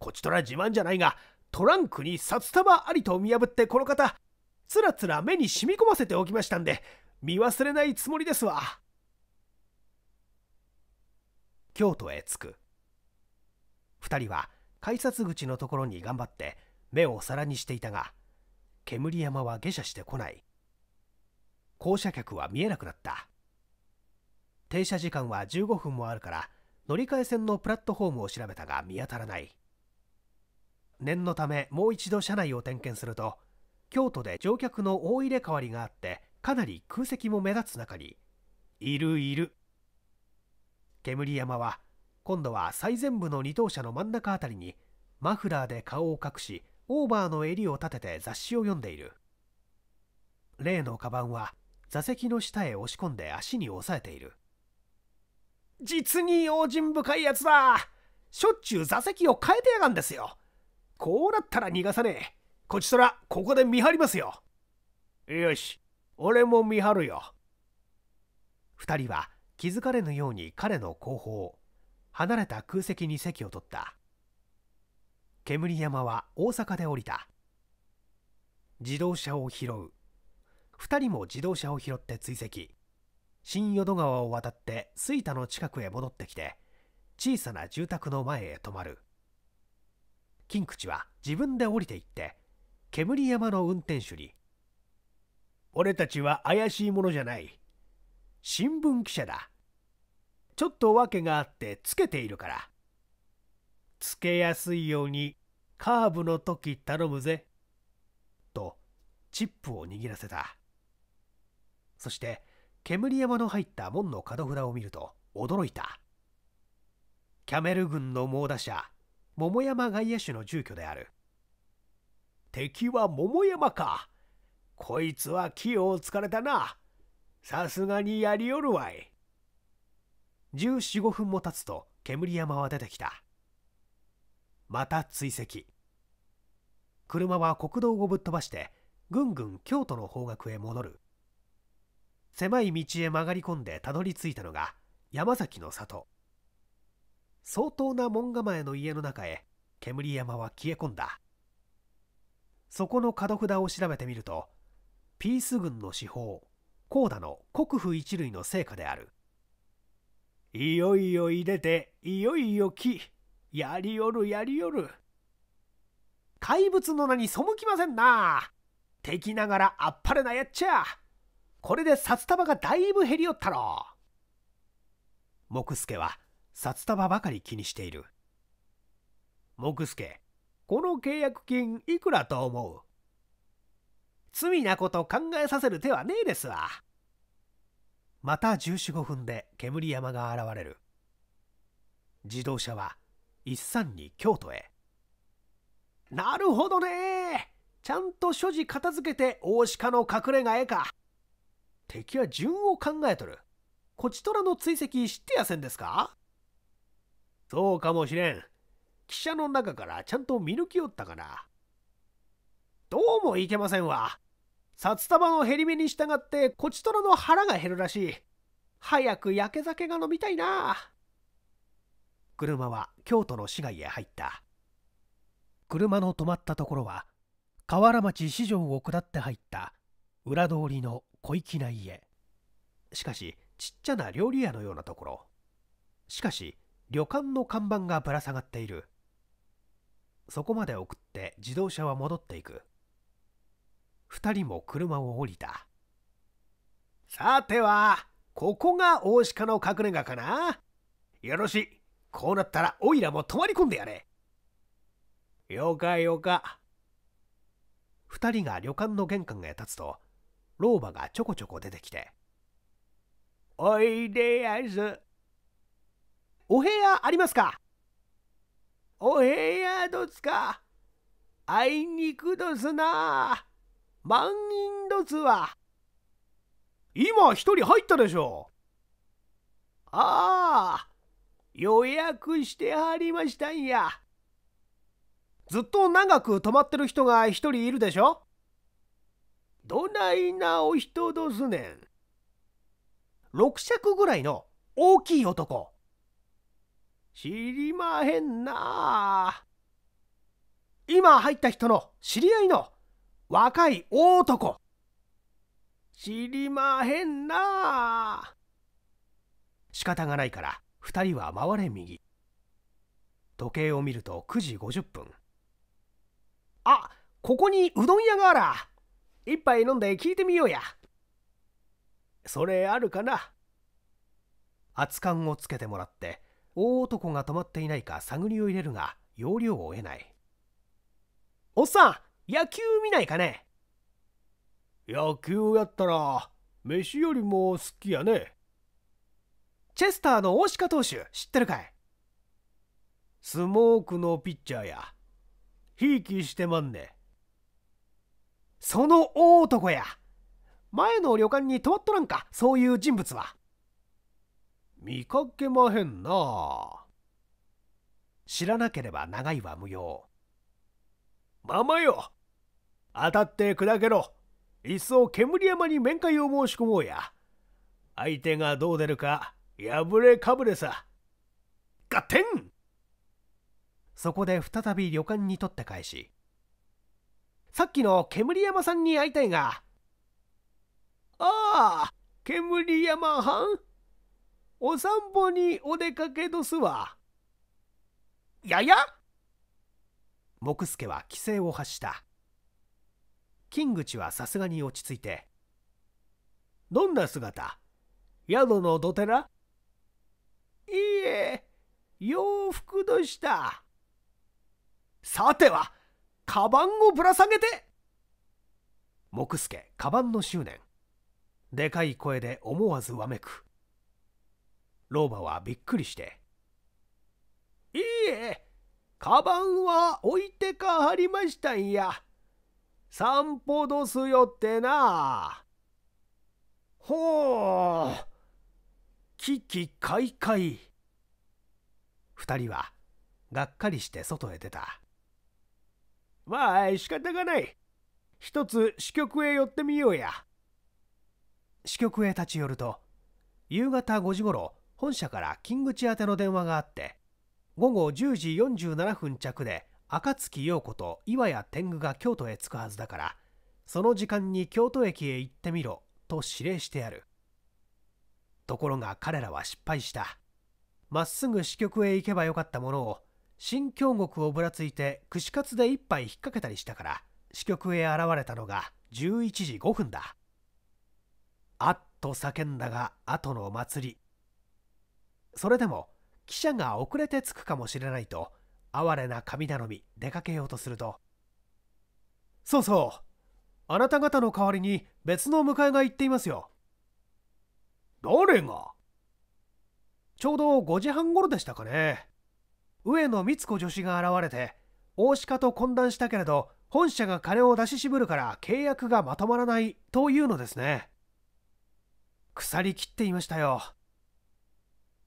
こちとら自慢じゃないがトランクに札束ありと見破ってこの方つらつら目に染み込ませておきましたんで見忘れないつもりですわ京都へ着く2人は改札口のところに頑張って目を皿にしていたが煙山は下車してこない降車客は見えなくなった停車時間は15分もあるから乗り換え線のプラットホームを調べたが見当たらない念のためもう一度車内を点検すると京都で乗客の大入れ替わりがあってかなり空席も目立つ中にいるいる煙山は今度は最前部の2等車の真ん中あたりにマフラーで顔を隠しオーバーの襟を立てて雑誌を読んでいる例のカバンは座席の下へ押し込んで足に押さえている実に用心深いやつだしょっちゅう座席を変えてやがんですよこうなったら逃がさねえこちとらここで見張りますよよし俺も見張るよ2人は気づかれぬように彼の後方離れた空席に席を取った煙山は大阪で降りた自動車を拾う2人も自動車を拾って追跡新淀川を渡って吹田の近くへ戻ってきて小さな住宅の前へ止まる金口は自分で降りていって煙山の運転手に「俺たちは怪しいものじゃない新聞記者だちょっと訳があってつけているからつけやすいようにカーブの時頼むぜ。と、チップを握らせた。そして、煙山の入った門の角札を見ると驚いた。キャメル軍の猛打者、桃山外野手の住居である。敵は桃山か。こいつは器用をつかれたな。さすがにやりよるわい。14、5分も経つと煙山は出てきた。また追跡車は国道をぶっ飛ばしてぐんぐん京都の方角へ戻る狭い道へ曲がり込んでたどり着いたのが山崎の里相当な門構えの家の中へ煙山は消え込んだそこの角札を調べてみるとピース軍の司法高田の国府一類の成果であるいよいよ入れていよいよ来」やりよるやりよる。怪物の名に背きませんな。敵ながらあっぱれなやっちゃ。これで札束がだいぶ減りよったろう。木助は札束ばかり気にしている。木助、この契約金いくらと思う罪なこと考えさせる手はねえですわ。また14、5分で煙山が現れる。自動車は一三に京都へなるほどねちゃんと所持片付けて大鹿の隠れ家へか敵は順を考えとるこちとらの追跡知ってやせんですかそうかもしれん汽車の中からちゃんと見抜きよったかなどうもいけませんわ札束の減り目に従ってこちとらの腹が減るらしい早く焼け酒が飲みたいな車は京都の市街へ入った車の止まったところは河原町市場を下って入った裏通りの小粋な家しかしちっちゃな料理屋のようなところしかし旅館の看板がぶら下がっているそこまで送って自動車は戻っていく2人も車を降りたさてはここが大鹿の隠れ家かなよろしいこうなったらおいらも泊まり込んでやれ。よかよか。二人が旅館の玄関へ立つと、老婆がちょこちょこ出てきて、おいでやす。お部屋ありますかお部屋どつか。あいにくどすな。満員どつは。今一人入ったでしょ。ああ。予約してはりましたんや。ずっと長く泊まってる人が一人いるでしょどないなお人どすねん。六尺ぐらいの大きい男。知りまへんな今入った人の知り合いの若い大男。知りまへんな仕方がないから2人は回れ右時計を見ると9時50分あここにうどん屋がある一杯飲んで聞いてみようやそれあるかな熱燗をつけてもらって大男が止まっていないか探りを入れるが要領を得ないおっさん野球見ないかね野球やったら飯よりも好きやねチェスターの大鹿投手知ってるかいスモークのピッチャーや。ひいきしてまんね。その大男や。前の旅館に泊まっとらんか、そういう人物は。見かけまへんな。知らなければ長いは無用。ままよ。当たって砕けろ。いっそ煙山に面会を申し込もうや。相手がどう出るか破れかぶれさガテンそこで再び旅館に取って返しさっきの煙山さんに会いたいがああ煙山藩お散歩にお出かけどすわやや木助は規制を発した金口はさすがに落ち着いて「どんな姿宿のどてらいえ、洋服どした。さては、カバンをぶら下げて木助、カバンの執念。でかい声で思わずわめく。老婆はびっくりして、いいえ、カバンは置いてかはりましたんや。散歩どすよってな。ほう。危機開会2人はがっかりして外へ出たまあ仕方がない一つ支局へ寄ってみようや支局へ立ち寄ると夕方5時ごろ本社から金口宛ての電話があって午後10時47分着で暁陽子と岩谷天狗が京都へ着くはずだからその時間に京都駅へ行ってみろと指令してあるところが彼らは失敗した。まっすぐ支局へ行けばよかったものを、新京極をぶらついて串カツで一杯引っ掛けたりしたから、支局へ現れたのが11時5分だ。あっと叫んだが、後のお祭り。それでも、記者が遅れて着くかもしれないと、哀れな神頼み、出かけようとすると、そうそう、あなた方の代わりに別の迎えが行っていますよ。誰がちょうど5時半頃でしたかね。上野光子女子が現れて、大鹿と懇談したけれど、本社が金を出し渋るから契約がまとまらないというのですね。腐りきっていましたよ。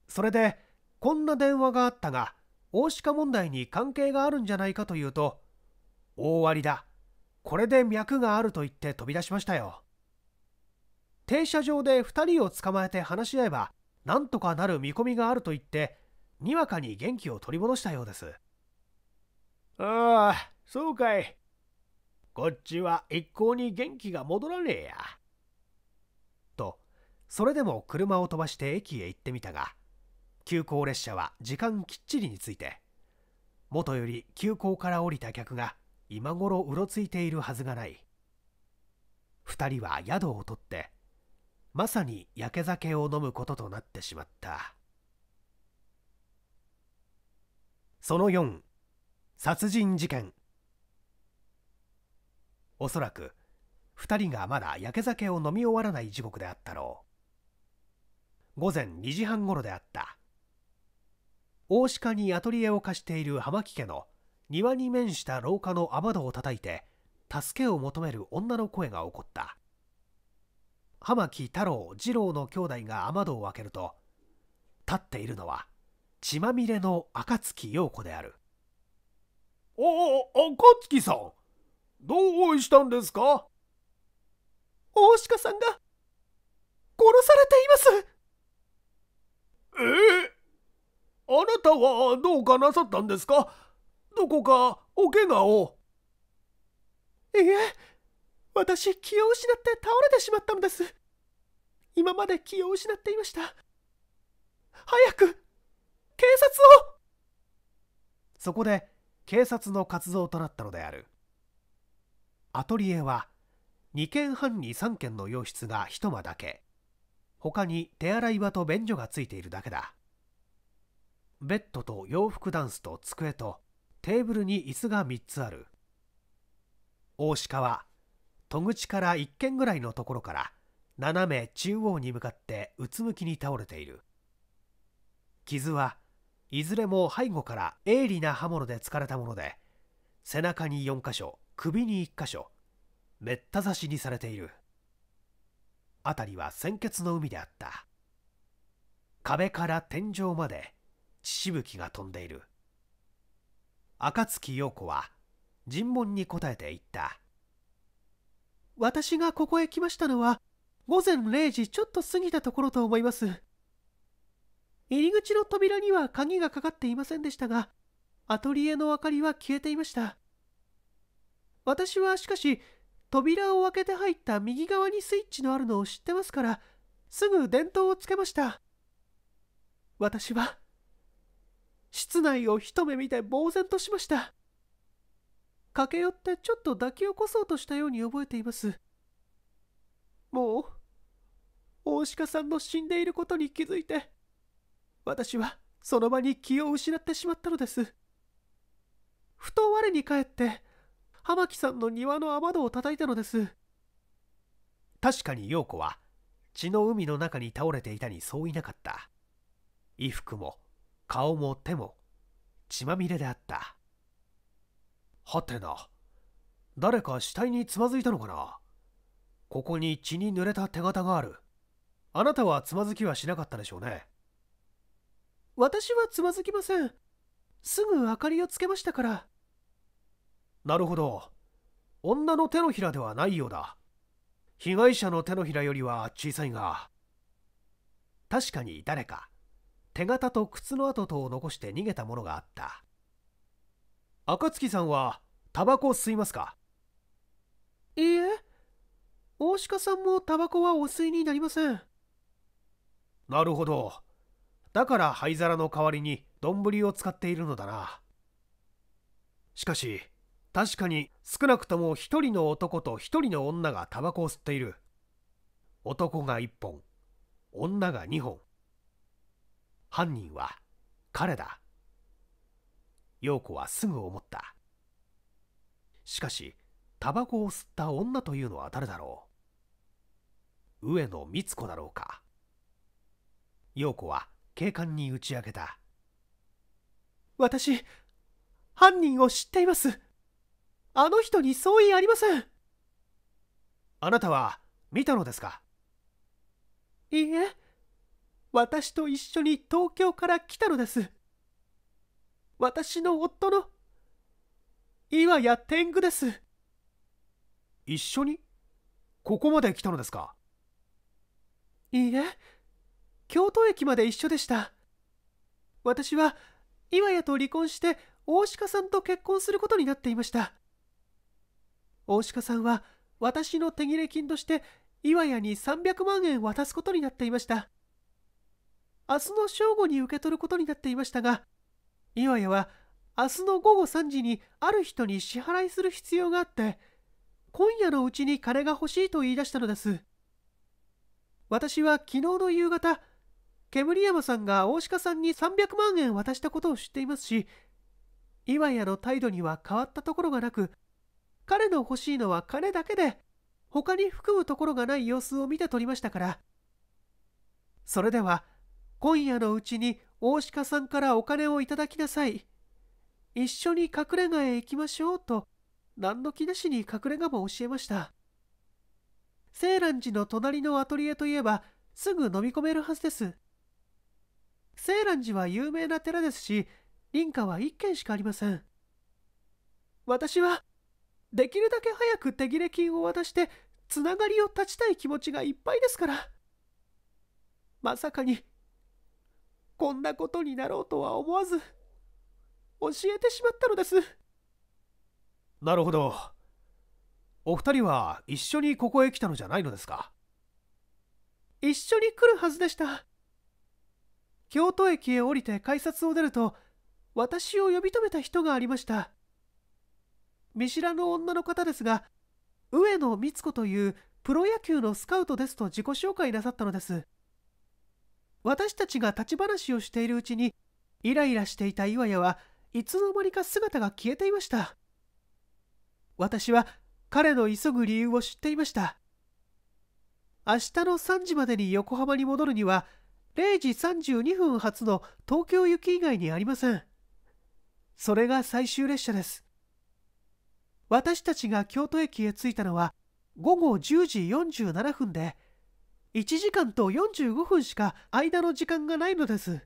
それで、こんな電話があったが、大鹿問題に関係があるんじゃないかというと、大ありだ。これで脈があると言って飛び出しましたよ。停車場で2人を捕まえて話し合えばなんとかなる見込みがあると言ってにわかに元気を取り戻したようですああそうかいこっちは一向に元気が戻らねえやとそれでも車を飛ばして駅へ行ってみたが急行列車は時間きっちりについてもとより急行から降りた客が今頃うろついているはずがない2人は宿を取ってまさにやけ酒を飲むこととなってしまったその4殺人事件おそらく2人がまだやけ酒を飲み終わらない時刻であったろう午前2時半ごろであった大鹿にアトリエを貸している浜木家の庭に面した廊下の雨戸を叩いて助けを求める女の声が起こった浜木太郎二郎の兄弟が雨戸を開けると立っているのは血まみれの暁陽子であるおお暁さんどうしたんですか大鹿さんが殺されていますええー、あなたはどうかなさったんですかどこかお怪我をいえ私気を失って倒れてしまったのです今まで気を失っていました早く警察をそこで警察の活動となったのであるアトリエは2軒半に3軒の洋室が1間だけ他に手洗い場と便所がついているだけだベッドと洋服ダンスと机とテーブルに椅子が3つある大鹿は戸口から一軒ぐらいのところから斜め中央に向かってうつむきに倒れている傷はいずれも背後から鋭利な刃物で突かれたもので背中に4箇所首に1箇所めった刺しにされている辺りは鮮血の海であった壁から天井まで血しぶきが飛んでいる暁陽子は尋問に答えて言った私がここへ来ましたのは、午前0時ちょっと過ぎたところと思います。入り口の扉には鍵がかかっていませんでしたが、アトリエの明かりは消えていました。私はしかし、扉を開けて入った右側にスイッチのあるのを知ってますから、すぐ電灯をつけました。私は、室内を一目見て呆然としました。駆け寄ってちょっと抱き起こそうとしたように覚えています。もう、大鹿さんの死んでいることに気づいて、私はその場に気を失ってしまったのです。ふと我に返って、浜木さんの庭の雨戸を叩いたのです。確かに陽子は、血の海の中に倒れていたにそういなかった。衣服も、顔も手も、血まみれであった。はてな誰か死体につまずいたのかなここに血に濡れた手形があるあなたはつまずきはしなかったでしょうね私はつまずきませんすぐ明かりをつけましたからなるほど女の手のひらではないようだ被害者の手のひらよりは小さいが確かに誰か手形と靴の跡とを残して逃げたものがあった暁さんはタバコ吸いますかいいえ大鹿さんもタバコはお吸いになりませんなるほどだから灰皿の代わりに丼を使っているのだなしかし確かに少なくとも一人の男と一人の女がタバコを吸っている男が一本女が二本犯人は彼だ陽子はすぐ思ったしかしタバコを吸った女というのは誰だろう上野光子だろうか陽子は警官に打ち明けた私犯人を知っていますあの人に相違ありませんあなたは見たのですかいいえ私と一緒に東京から来たのです私の夫の岩谷天狗です一緒にここまで来たのですかいいえ京都駅まで一緒でした私は岩谷と離婚して大鹿さんと結婚することになっていました大鹿さんは私の手切れ金として岩谷に300万円渡すことになっていました明日の正午に受け取ることになっていましたがいわやは明日の午後3時にある人に支払いする必要があって今夜のうちに金が欲しいと言い出したのです私は昨日の夕方煙山さんが大鹿さんに300万円渡したことを知っていますし岩屋の態度には変わったところがなく彼の欲しいのは金だけで他に含むところがない様子を見て取りましたからそれでは今夜のうちに大鹿さんからお金をいただきなさい。一緒に隠れ家へ行きましょうと、何の気なしに隠れ家も教えました。青蘭寺の隣のアトリエといえば、すぐ飲み込めるはずです。青蘭寺は有名な寺ですし、林家は1軒しかありません。私は、できるだけ早く手切れ金を渡して、つながりを断ちたい気持ちがいっぱいですから。まさかに、こんなことになろうとは思わず教えてしまったのですなるほどお二人は一緒にここへ来たのじゃないのですか一緒に来るはずでした京都駅へ降りて改札を出ると私を呼び止めた人がありました見知らぬ女の方ですが上野光子というプロ野球のスカウトですと自己紹介なさったのです私たちが立ち話をしているうちにイライラしていた岩屋はいつの間にか姿が消えていました私は彼の急ぐ理由を知っていました明日の3時までに横浜に戻るには0時32分発の東京行き以外にありませんそれが最終列車です私たちが京都駅へ着いたのは午後10時47分で1時間と45分しか間の時間がないのです。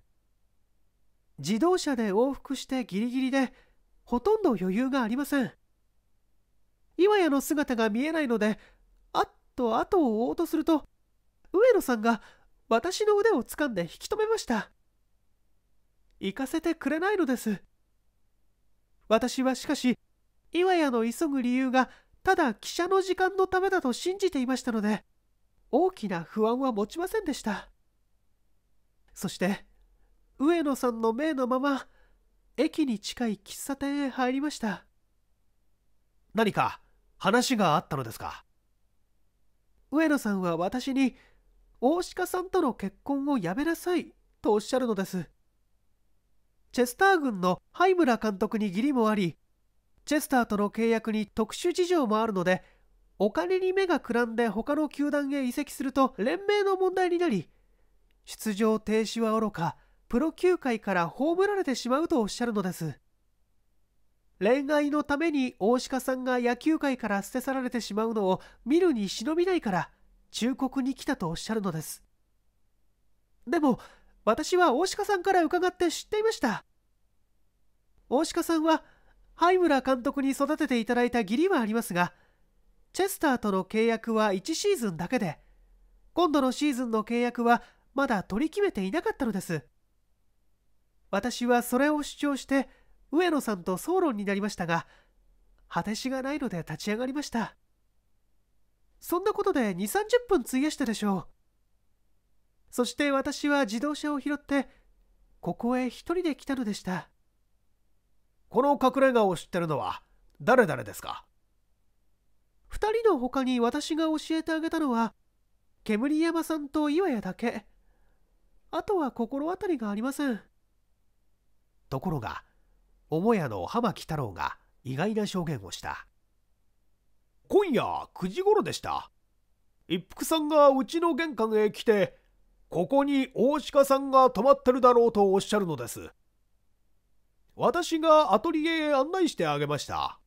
自動車で往復してギリギリで、ほとんど余裕がありません。岩屋の姿が見えないので、あっと後を追おうとすると、上野さんが私の腕を掴んで引き止めました。行かせてくれないのです。私はしかし、岩屋の急ぐ理由が、ただ汽車の時間のためだと信じていましたので、大きな不安は持ちませんでしたそして上野さんの命のまま駅に近い喫茶店へ入りました何か話があったのですか上野さんは私に大鹿さんとの結婚をやめなさいとおっしゃるのですチェスター軍の灰村監督に義理もありチェスターとの契約に特殊事情もあるのでお金に目がくらんで他の球団へ移籍すると連盟の問題になり出場停止はおろかプロ球界から葬られてしまうとおっしゃるのです恋愛のために大鹿さんが野球界から捨て去られてしまうのを見るに忍びないから忠告に来たとおっしゃるのですでも私は大鹿さんから伺って知っていました大鹿さんは灰村監督に育てていただいた義理はありますがチェスターとの契約は1シーズンだけで今度のシーズンの契約はまだ取り決めていなかったのです私はそれを主張して上野さんと総論になりましたが果てしがないので立ち上がりましたそんなことで2 3 0分費やしたでしょうそして私は自動車を拾ってここへ一人で来たのでしたこの隠れ家を知ってるのは誰々ですか2人の他に私が教えてあげたのは煙山さんと岩屋だけあとは心当たりがありませんところが母屋の浜木太郎が意外な証言をした今夜9時頃でした一服さんがうちの玄関へ来てここに大鹿さんが泊まってるだろうとおっしゃるのです私がアトリエへ案内してあげました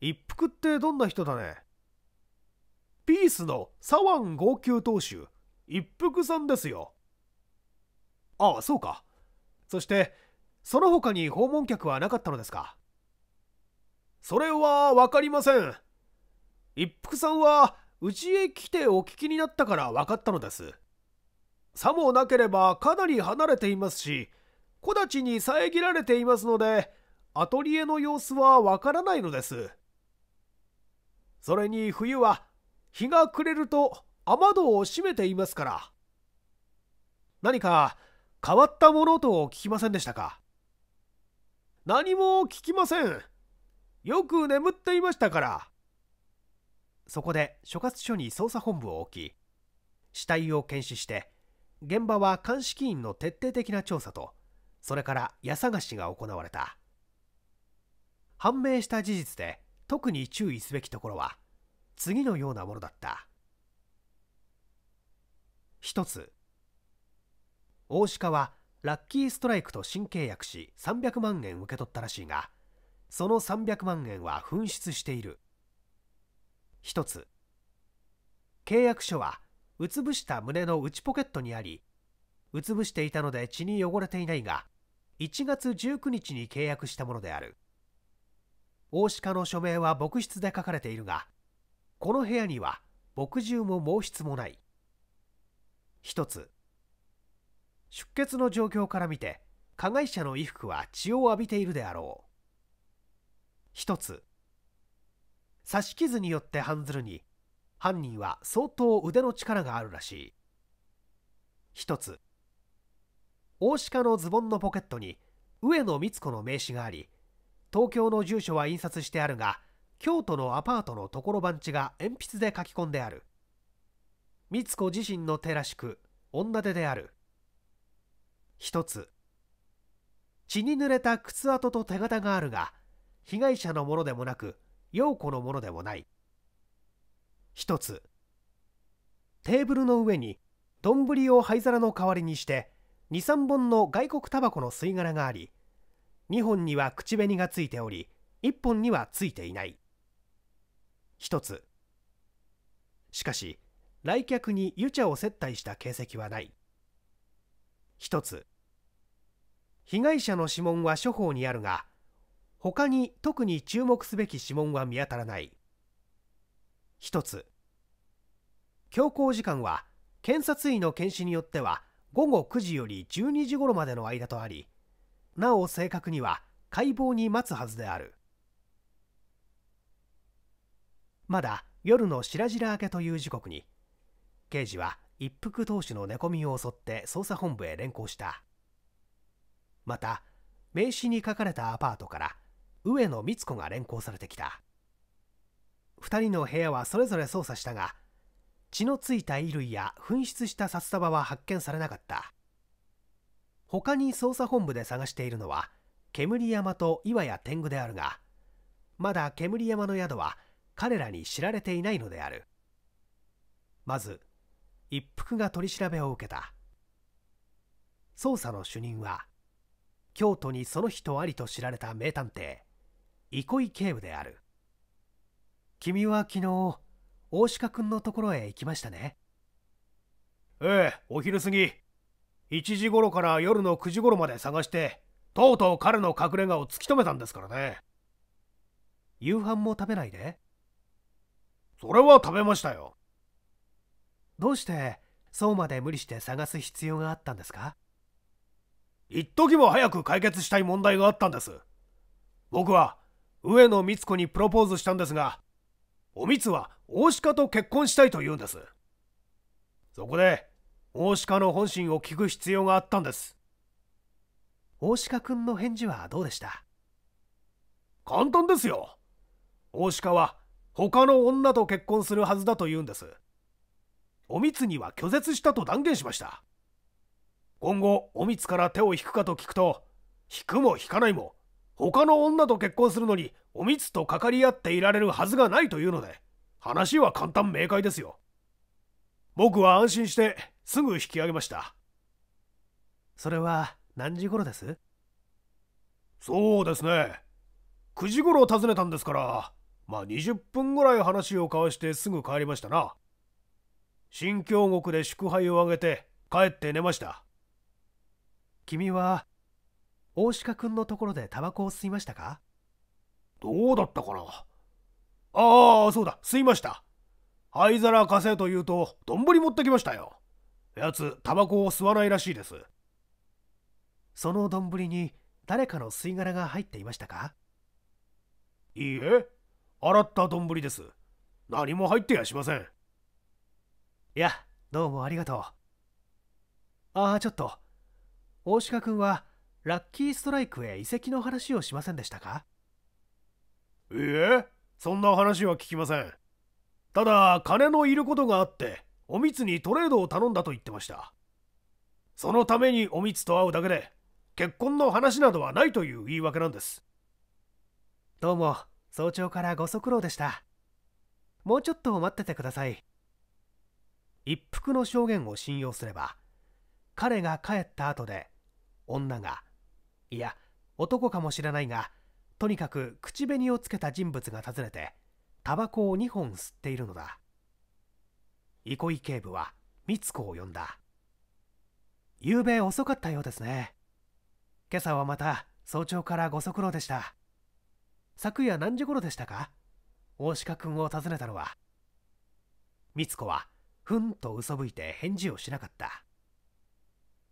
一服ってどんな人だねピースの左腕号泣投手一服さんですよああそうかそしてその他に訪問客はなかったのですかそれは分かりません一服さんはうちへ来てお聞きになったから分かったのですさもなければかなり離れていますし木立に遮られていますのでアトリエの様子は分からないのですそれに冬は日が暮れると雨戸を閉めていますから何か変わったものと聞きませんでしたか何も聞きませんよく眠っていましたからそこで所轄署に捜査本部を置き死体を検視して現場は鑑識員の徹底的な調査とそれから家探しが行われた判明した事実で特に注意すべきところは次のようなものだった1つ大鹿はラッキーストライクと新契約し300万円受け取ったらしいがその300万円は紛失している1つ契約書はうつぶした胸の内ポケットにありうつぶしていたので血に汚れていないが1月19日に契約したものである大鹿の署名は牧室で書かれているがこの部屋には墨汁も毛筆もない一つ出血の状況から見て加害者の衣服は血を浴びているであろう一つ刺し傷によって半ずるに犯人は相当腕の力があるらしい一つ大鹿のズボンのポケットに上野光子の名刺があり東京の住所は印刷してあるが京都のアパートの所番地が鉛筆で書き込んである美津子自身の手らしく女手である一つ血に濡れた靴跡と手形があるが被害者のものでもなく陽子のものでもない一つテーブルの上に丼を灰皿の代わりにして23本の外国タバコの吸い殻があり2本には口紅がついており1本にはついていない1つしかし来客に湯茶を接待した形跡はない1つ被害者の指紋は処方にあるが他に特に注目すべき指紋は見当たらない1つ強行時間は検察医の検視によっては午後9時より12時頃までの間とありなお正確には解剖に待つはずであるまだ夜の白々明けという時刻に刑事は一服投手の寝込みを襲って捜査本部へ連行したまた名刺に書かれたアパートから上野光子が連行されてきた2人の部屋はそれぞれ捜査したが血のついた衣類や紛失した札束は発見されなかった他に捜査本部で探しているのは煙山と岩や天狗であるがまだ煙山の宿は彼らに知られていないのであるまず一服が取り調べを受けた捜査の主任は京都にその人ありと知られた名探偵憩井警部である君は昨日大鹿君のところへ行きましたねええお昼過ぎ1時頃から夜の9時頃まで探してとうとう彼の隠れ家を突き止めたんですからね夕飯も食べないでそれは食べましたよどうしてそうまで無理して探す必要があったんですか一時も早く解決したい問題があったんです僕は上野光子にプロポーズしたんですがおみつは大鹿と結婚したいと言うんですそこで大鹿の本心を聞く必要があったんです大鹿くんの返事はどうでした簡単ですよ大鹿は他の女と結婚するはずだと言うんですおみつには拒絶したと断言しました今後おみつから手を引くかと聞くと引くも引かないも他の女と結婚するのにおみつとかかり合っていられるはずがないというので話は簡単明快ですよ僕は安心してすぐ引き上げましたそれは何時頃ですそうですね9時頃訪ねたんですからまあ20分ぐらい話を交わしてすぐ帰りましたな新京極で祝杯をあげて帰って寝ました君は大鹿君のところでタバコを吸いましたかどうだったかなああそうだ吸いました灰皿貸せというと丼持ってきましたよやつタバコを吸わないらしいですその丼に誰かの吸い殻が入っていましたかいいえ洗った丼です何も入ってやしませんいやどうもありがとうああちょっと大鹿君はラッキーストライクへ移籍の話をしませんでしたかいいえそんな話は聞きませんただ金のいることがあっておみつにトレードを頼んだと言ってましたそのためにおみつと会うだけで結婚の話などはないという言い訳なんですどうも早朝からご足労でしたもうちょっと待っててください一服の証言を信用すれば彼が帰った後で女がいや男かもしれないがとにかく口紅をつけた人物が訪ねてタバコを2本吸っているのだ憩警部は美津子を呼んだ夕べ遅かったようですね今朝はまた早朝からご足労でした昨夜何時頃でしたか大鹿君を訪ねたのは美津子はふんと嘘吹いて返事をしなかった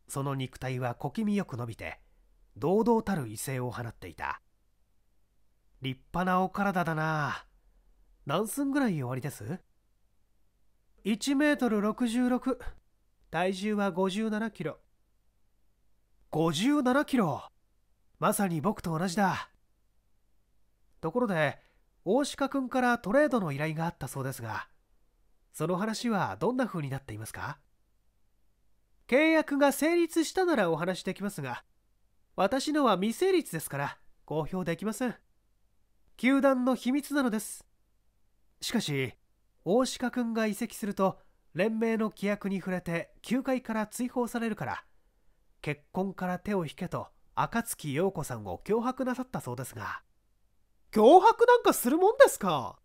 その肉体は小気味よく伸びて堂々たる威勢を放っていた立派なお体だな何寸ぐらい終わりです1メートル66体重は57キロ57キロまさに僕と同じだところで大鹿君からトレードの依頼があったそうですがその話はどんな風になっていますか契約が成立したならお話できますが私のは未成立ですから公表できません球団の秘密なのですしかし大鹿くんが移籍すると連盟の規約に触れて球界から追放されるから結婚から手を引けと暁陽子さんを脅迫なさったそうですが脅迫なんかするもんですか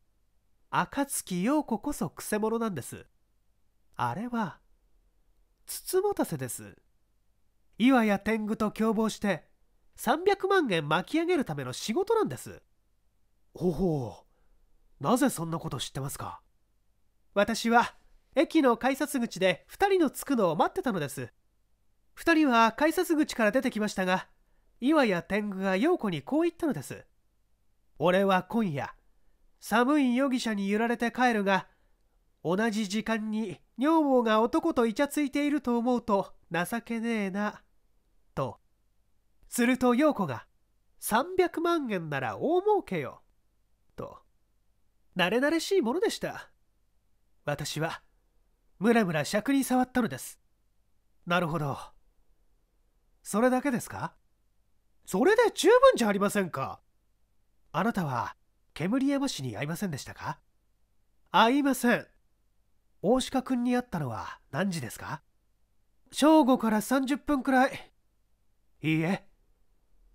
暁陽子こそくせ者なんですあれは筒もたせです岩や天狗と共謀して300万円巻き上げるための仕事なんですほほうなぜそんなこと知ってますか私は駅の改札口で2人の着くのを待ってたのです2人は改札口から出てきましたが岩や天狗が陽子にこう言ったのです俺は今夜寒い夜汽車に揺られて帰るが同じ時間に女房が男とイチャついていると思うと情けねえな」とすると陽子が「300万円なら大儲けよ」と慣れ慣れしいものでした私はむらむら尺に触ったのですなるほどそれだけですかそれで十分じゃありませんかあなたは煙山氏に会いませんでしたか会いません大鹿君に会ったのは何時ですか正午から30分くらいいいえ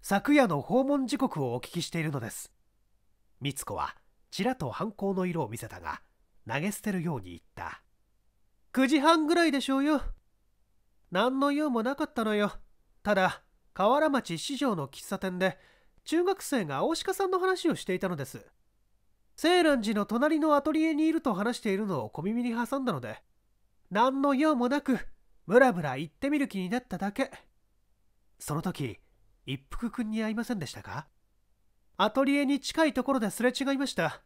昨夜の訪問時刻をお聞きしているのですみつ子はちらと犯行の色を見せたが投げ捨てるように言った9時半ぐらいでしょうよ何の用もなかったのよただ河原町市場の喫茶店で中学生が大鹿さんの話をしていたのです青蘭寺の隣のアトリエにいると話しているのを小耳に挟んだので何の用もなくムラムラ行ってみる気になっただけその時一服君に会いませんでしたかアトリエに近いところですれ違いました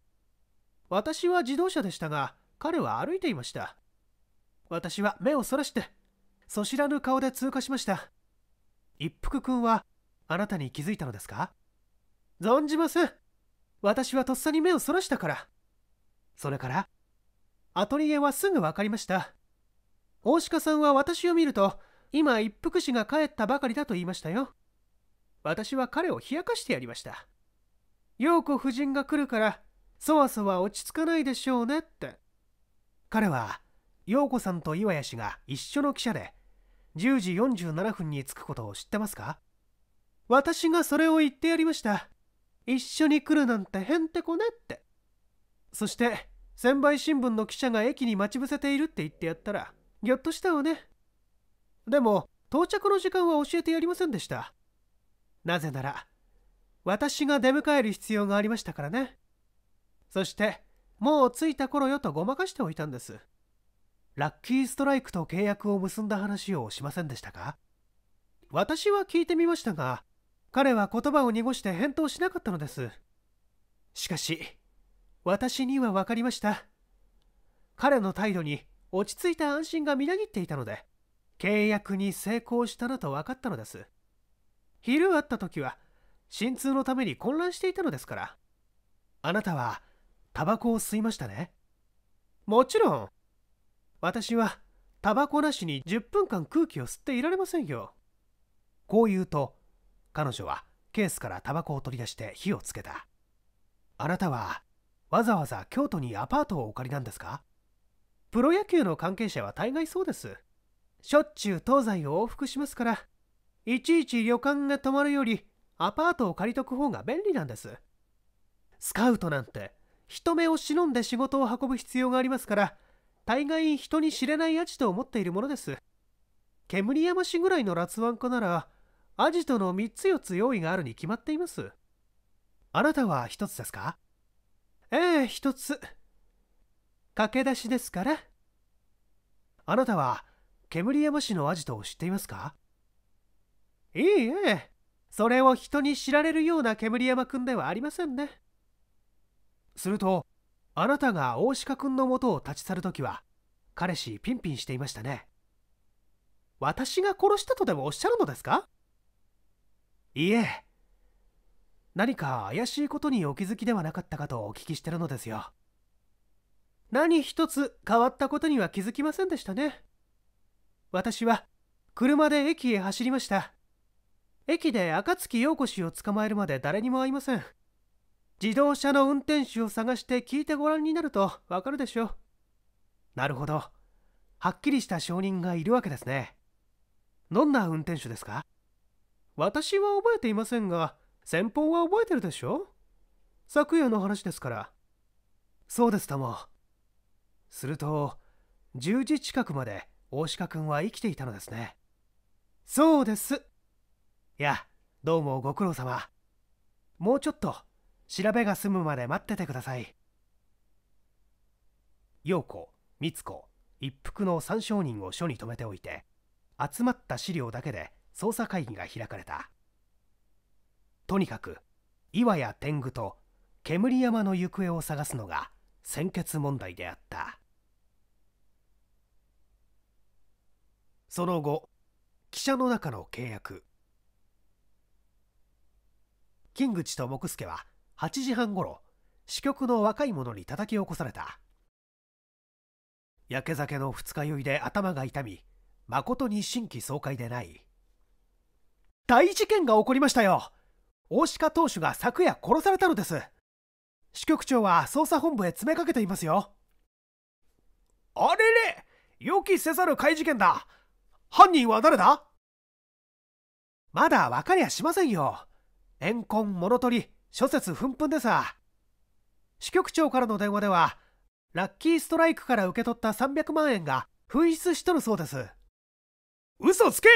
私は自動車でしたが、彼は歩いていました。私は目をそらして、そ知らぬ顔で通過しました。一服君は、あなたに気づいたのですか存じません。私はとっさに目をそらしたから。それから、アトリエはすぐ分かりました。大鹿さんは私を見ると、今一服氏が帰ったばかりだと言いましたよ。私は彼を冷やかしてやりました。陽子夫人が来るからそわそわ落ち着かないでしょうねって彼は陽子さんと岩谷氏が一緒の記者で10時47分に着くことを知ってますか私がそれを言ってやりました一緒に来るなんてへんてこねってそして先輩新聞の記者が駅に待ち伏せているって言ってやったらぎょっとしたわねでも到着の時間は教えてやりませんでしたなぜなら私が出迎える必要がありましたからねそしてもう着いた頃よとごまかしておいたんですラッキーストライクと契約を結んだ話をしませんでしたか私は聞いてみましたが彼は言葉を濁して返答しなかったのですしかし私には分かりました彼の態度に落ち着いた安心がみなぎっていたので契約に成功したなと分かったのです昼会った時は心痛のために混乱していたのですからあなたはタバコを吸いましたねもちろん私はタバコなしに10分間空気を吸っていられませんよこう言うと彼女はケースからタバコを取り出して火をつけたあなたはわざわざ京都にアパートをお借りなんですかプロ野球の関係者は大概そうですしょっちゅう東西を往復しますからいちいち旅館が泊まるよりアパートを借りとく方が便利なんですスカウトなんて人目を忍んで仕事を運ぶ必要がありますから大概人に知れないアジトを持っているものです煙山市ぐらいの辣腕家ならアジトの3つ4つ用意があるに決まっていますあなたは1つですかええ1つ駆け出しですからあなたは煙山市のアジトを知っていますかいいえそれを人に知られるような煙山くんではありませんねするとあなたが大鹿君の元を立ち去る時は彼氏ピンピンしていましたね私が殺したとでもおっしゃるのですかいいえ何か怪しいことにお気づきではなかったかとお聞きしてるのですよ何一つ変わったことには気づきませんでしたね私は車で駅へ走りました駅で暁陽子氏を捕まえるまで誰にも会いません自動車の運転手を探して聞いてご覧になるとわかるでしょう。なるほど。はっきりした証人がいるわけですね。どんな運転手ですか私は覚えていませんが、先方は覚えてるでしょ昨夜の話ですから。そうですとも。すると、10時近くまで大鹿君は生きていたのですね。そうです。いや、どうもご苦労様。もうちょっと調べが済むまで待っててください陽子光子一服の三商人を署に留めておいて集まった資料だけで捜査会議が開かれたとにかく岩や天狗と煙山の行方を探すのが先決問題であったその後記者の中の契約金口と木助は8時半ごろ、支局の若い者に叩き起こされた。焼け酒の二日酔いで頭が痛み、誠に新規爽快でない。大事件が起こりましたよ大鹿投手が昨夜殺されたのです。支局長は捜査本部へ詰めかけていますよ。あれれ予期せざる怪事件だ犯人は誰だまだ分かりゃしませんよ。怨恨物取り、諸説ぷんでさ支局長からの電話ではラッキーストライクから受け取った300万円が紛失しとるそうです嘘つけ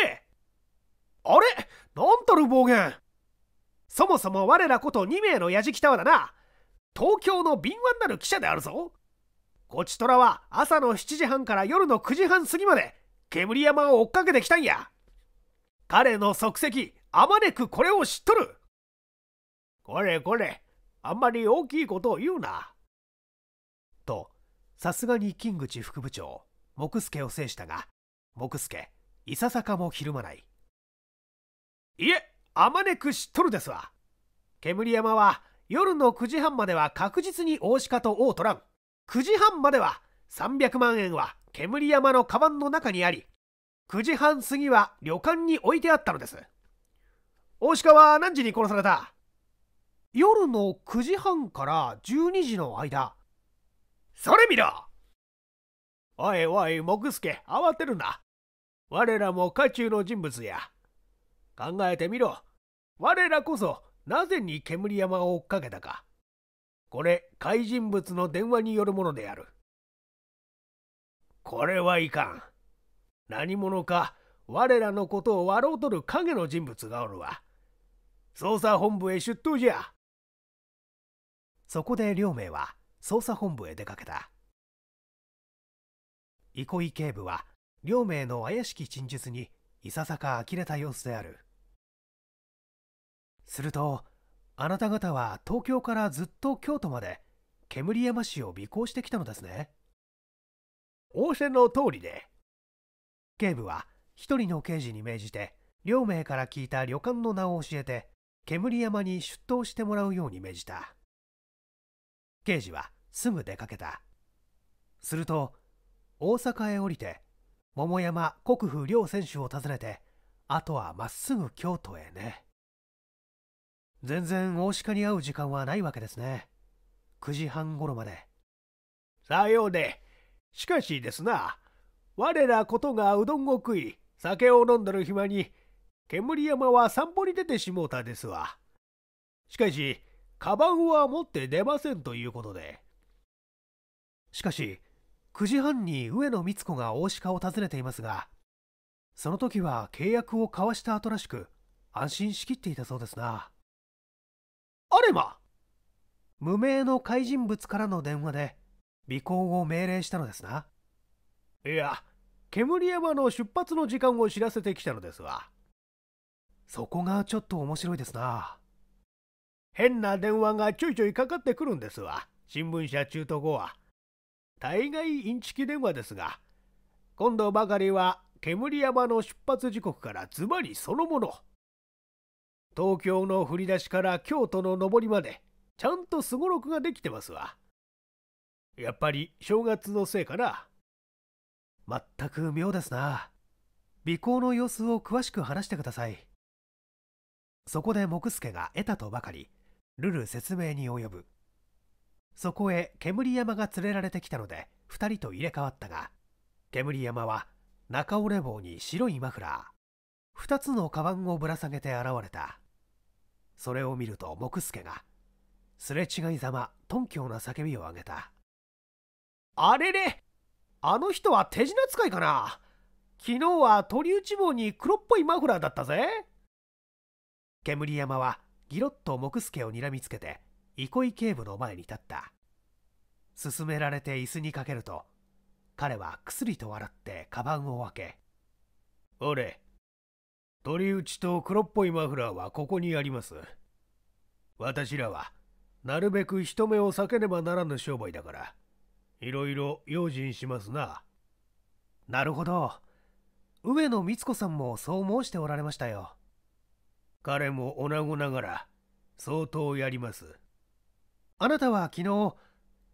あれなんたる暴言そもそも我らこと2名のヤジキタワだな東京の敏腕なる記者であるぞこちとらは朝の7時半から夜の9時半過ぎまで煙山を追っかけてきたんや彼の足跡あまねくこれを知っとるこれこれ、あんまり大きいことを言うな。と、さすがに金口副部長、木助を制したが、木助、いささかもひるまない。いえ、あまねく知っとるですわ。煙山は夜の9時半までは確実に大鹿と王取らん。9時半までは300万円は煙山のカバンの中にあり、9時半過ぎは旅館に置いてあったのです。大鹿は何時に殺された夜の9時半から12時の間。それ見ろおいおい、木助、慌てるな。我らも家中の人物や。考えてみろ。我らこそ、なぜに煙山を追っかけたか。これ、怪人物の電話によるものである。これはいかん。何者か、我らのことを笑うとる影の人物がおるわ。捜査本部へ出頭じゃ。そこで両名は捜査本部へ出かけた憩井警部は両名の怪しき陳述にいささか呆れた様子であるするとあなた方は東京からずっと京都まで煙山市を尾行してきたのですね仰せの通りで警部は一人の刑事に命じて両名から聞いた旅館の名を教えて煙山に出頭してもらうように命じた刑事はすぐ出かけたすると大阪へ降りて桃山国府両選手を訪ねてあとはまっすぐ京都へね全然大鹿に会う時間はないわけですね9時半頃までさようでしかしですな我らことがうどんを食い酒を飲んどる暇に煙山は散歩に出てしもうたですわしかしカバンは持って出ませんということで。しかし、9時半に上野光子が大鹿を訪ねていますが、その時は契約を交わした後らしく、安心しきっていたそうですな。あれま無名の怪人物からの電話で、尾行を命令したのですな。いや、煙山の出発の時間を知らせてきたのですわ。そこがちょっと面白いですな。変な電話がちょいちょいかかってくるんですわ新聞社中途後は大概インチキ電話ですが今度ばかりは煙山の出発時刻からズバリそのもの東京の振り出しから京都の上りまでちゃんとすごろくができてますわやっぱり正月のせいかなまったく妙ですな尾行の様子を詳しく話してくださいそこで木助が得たとばかりルル説明に及ぶそこへ煙山が連れられてきたので2人と入れ替わったが煙山は中折れ棒に白いマフラー2つのカバンをぶら下げて現れたそれを見ると木助がすれ違いざま頓強な叫びを上げたあれれあの人は手品使いかな昨日は鳥打ち棒に黒っぽいマフラーだったぜ煙山はギロッと木助を睨みつけて憩い警部の前に立った勧められて椅子にかけると彼は薬と笑ってカバンを開け「俺鳥打ちと黒っぽいマフラーはここにあります私らはなるべく人目を避けねばならぬ商売だからいろいろ用心しますな」なるほど上野光子さんもそう申しておられましたよ彼も女子ながら相当やりますあなたは昨日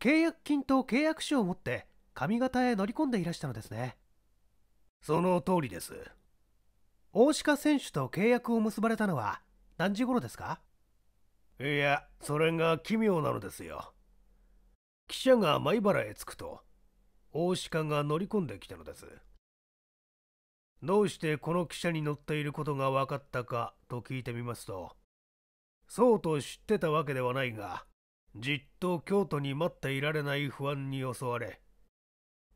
契約金と契約書を持って上方へ乗り込んでいらしたのですねその通りです大鹿選手と契約を結ばれたのは何時頃ですかいやそれが奇妙なのですよ記者が米原へ着くと大鹿が乗り込んできたのですどうしてこの汽車に乗っていることが分かったかと聞いてみますと、そうと知ってたわけではないが、じっと京都に待っていられない不安に襲われ、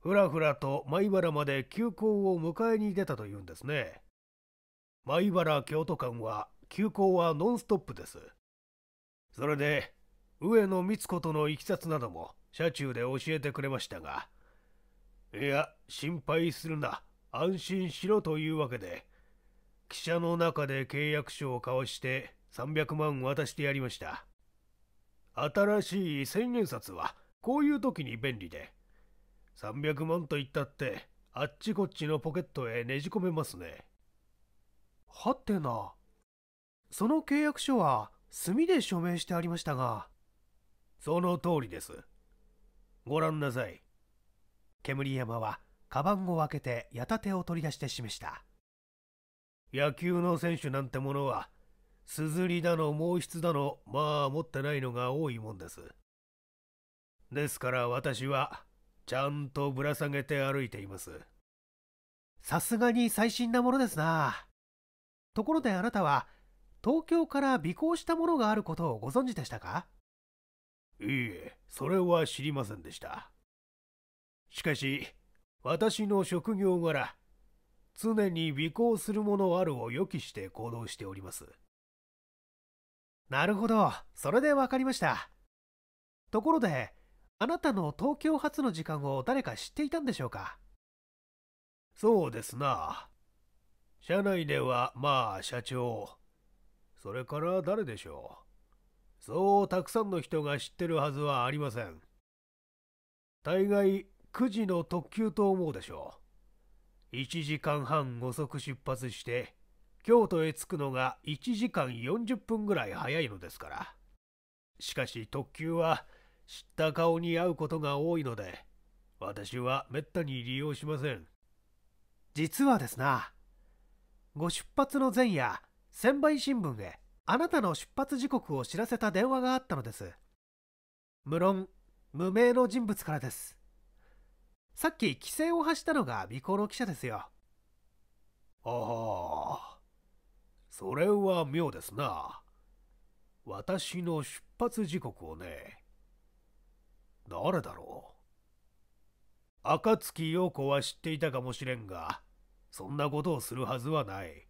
ふらふらと米原まで急行を迎えに出たというんですね。米原京都間は急行はノンストップです。それで、上野光子とのいきさつなども車中で教えてくれましたが、いや、心配するな。安心しろというわけで、汽車の中で契約書を交わして300万渡してやりました。新しい千円札はこういう時に便利で、300万と言ったってあっちこっちのポケットへねじ込めますね。はてな。その契約書は墨で署名してありましたが。その通りです。ご覧なさい。煙山はカバンを開けて矢立てを取り出して示した野球の選手なんてものはすずりだの毛筆だのまあ持ってないのが多いもんですですから私はちゃんとぶら下げて歩いていますさすがに最新なものですなところであなたは東京から尾行したものがあることをご存知でしたかいいえそれは知りませんでしたしかし私の職業柄、常に尾行するものあるを予期して行動しております。なるほど、それで分かりました。ところで、あなたの東京発の時間を誰か知っていたんでしょうかそうですな。社内では、まあ、社長。それから誰でしょう。そうたくさんの人が知ってるはずはありません。大概9時の特急と思うでしょう。1時間半遅く出発して、京都へ着くのが1時間40分ぐらい早いのですから。しかし特急は知った顔に会うことが多いので、私はめったに利用しません。実はですな、ご出発の前夜、千倍新聞へあなたの出発時刻を知らせた電話があったのです。無論、無名の人物からです。さっき規制を発したのが美コの記者ですよ。ああ、それは妙ですな。私の出発時刻をね。誰だろう。暁陽子は知っていたかもしれんが、そんなことをするはずはない。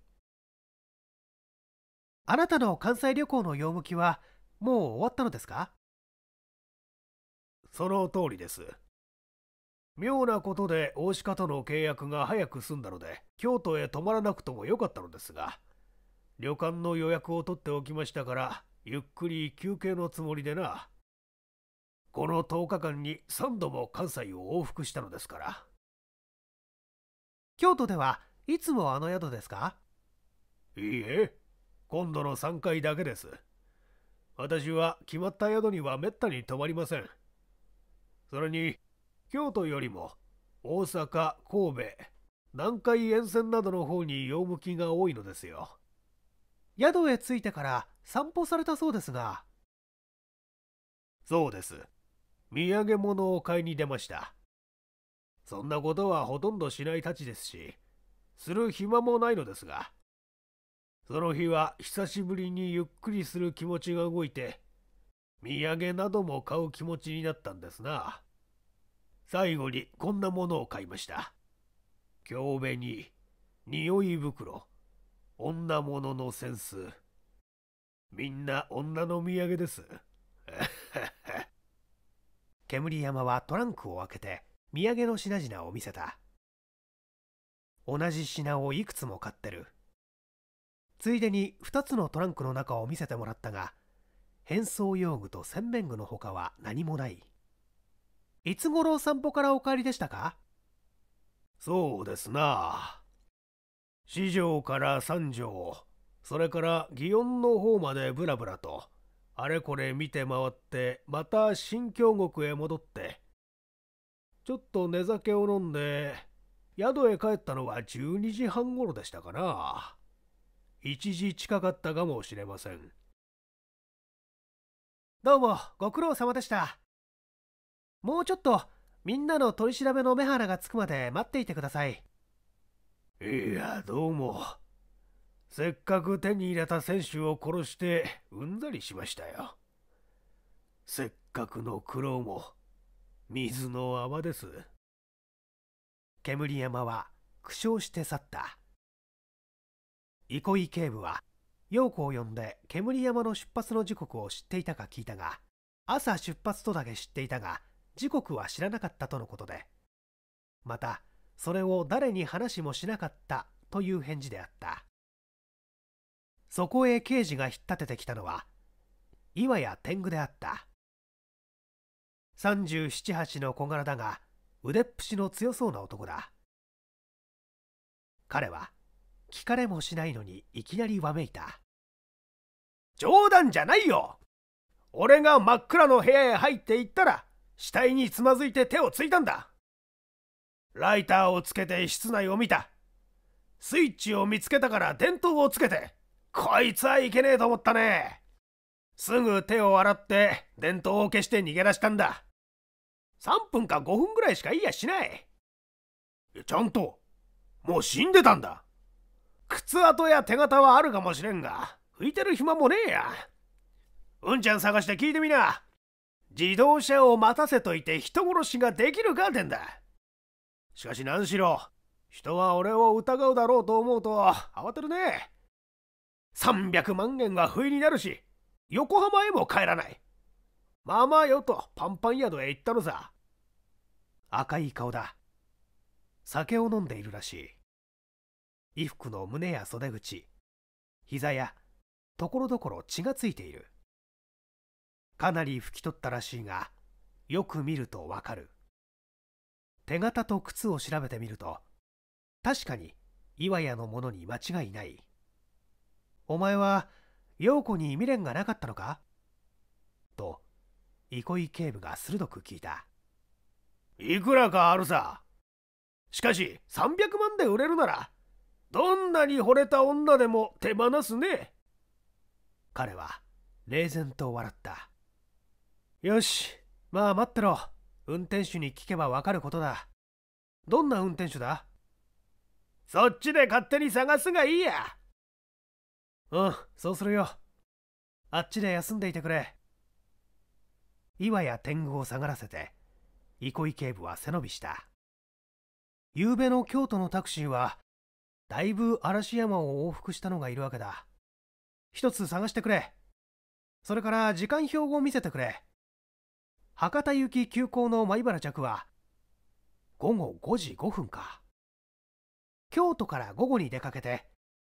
あなたの関西旅行の用向きはもう終わったのですかその通りです。妙なことで大鹿との契約が早く済んだので、京都へ泊まらなくともよかったのですが、旅館の予約を取っておきましたから、ゆっくり休憩のつもりでな。この10日間に3度も関西を往復したのですから。京都ではいつもあの宿ですかいいえ、今度の3回だけです。私は決まった宿にはめったに泊まりません。それに、京都よりも大阪神戸南海沿線などの方に用向きが多いのですよ宿へ着いてから散歩されたそうですがそうです土産物を買いに出ましたそんなことはほとんどしないたちですしする暇もないのですがその日は久しぶりにゆっくりする気持ちが動いて土産なども買う気持ちになったんですな最後にこんなものを買いました。京べに、匂い袋、女物のセンス。みんな女の土産です。煙山はトランクを開けて、土産の品々を見せた。同じ品をいくつも買ってる。ついでに2つのトランクの中を見せてもらったが、変装用具と洗面具の他は何もない。いつ頃お散歩からお帰りでしたかそうですな。四条から三条、それから祇園の方までぶらぶらと、あれこれ見て回って、また新京極へ戻って、ちょっと寝酒を飲んで、宿へ帰ったのは12時半頃でしたかな。1時近かったかもしれません。どうも、ご苦労様でした。もうちょっとみんなの取り調べの目原がつくまで待っていてくださいいやどうもせっかく手に入れた選手を殺してうんざりしましたよせっかくの苦労も水の泡です煙山は苦笑して去った憩い警部は陽子を呼んで煙山の出発の時刻を知っていたか聞いたが朝出発とだけ知っていたが時刻は知らなかったとのことでまたそれを誰に話もしなかったという返事であったそこへ刑事が引っ立ててきたのは岩や天狗であった378の小柄だが腕っぷしの強そうな男だ彼は聞かれもしないのにいきなりわめいた冗談じゃないよ俺が真っ暗の部屋へ入っていったら死体につまずいて手をついたんだライターをつけて室内を見たスイッチを見つけたから電灯をつけてこいつはいけねえと思ったねすぐ手を洗って電灯を消して逃げ出したんだ3分か5分ぐらいしかいいやしないちゃんともう死んでたんだ靴跡や手形はあるかもしれんが拭いてる暇もねえやうんちゃん探して聞いてみな自動車を待たせといて人殺しができるかってんだしかし何しろ人は俺を疑うだろうと思うと慌てるね300万円が不意になるし横浜へも帰らないまあまあよとパンパン宿へ行ったのさ赤い顔だ酒を飲んでいるらしい衣服の胸や袖口膝やところどころ血がついているかなり拭き取ったらしいがよく見るとわかる手形と靴を調べてみると確かに岩屋のものに間違いないお前は陽子に未練がなかったのかと憩い警部が鋭く聞いたいくらかあるさしかし300万で売れるならどんなに惚れた女でも手放すね彼は冷然と笑ったよしまあ待ってろ運転手に聞けばわかることだどんな運転手だそっちで勝手に探すがいいやうんそうするよあっちで休んでいてくれ岩や天狗を下がらせて憩い警部は背伸びした昨べの京都のタクシーはだいぶ嵐山を往復したのがいるわけだ一つ探してくれそれから時間表を見せてくれ博多行き急行の米原着は午後5時5分か京都から午後に出かけて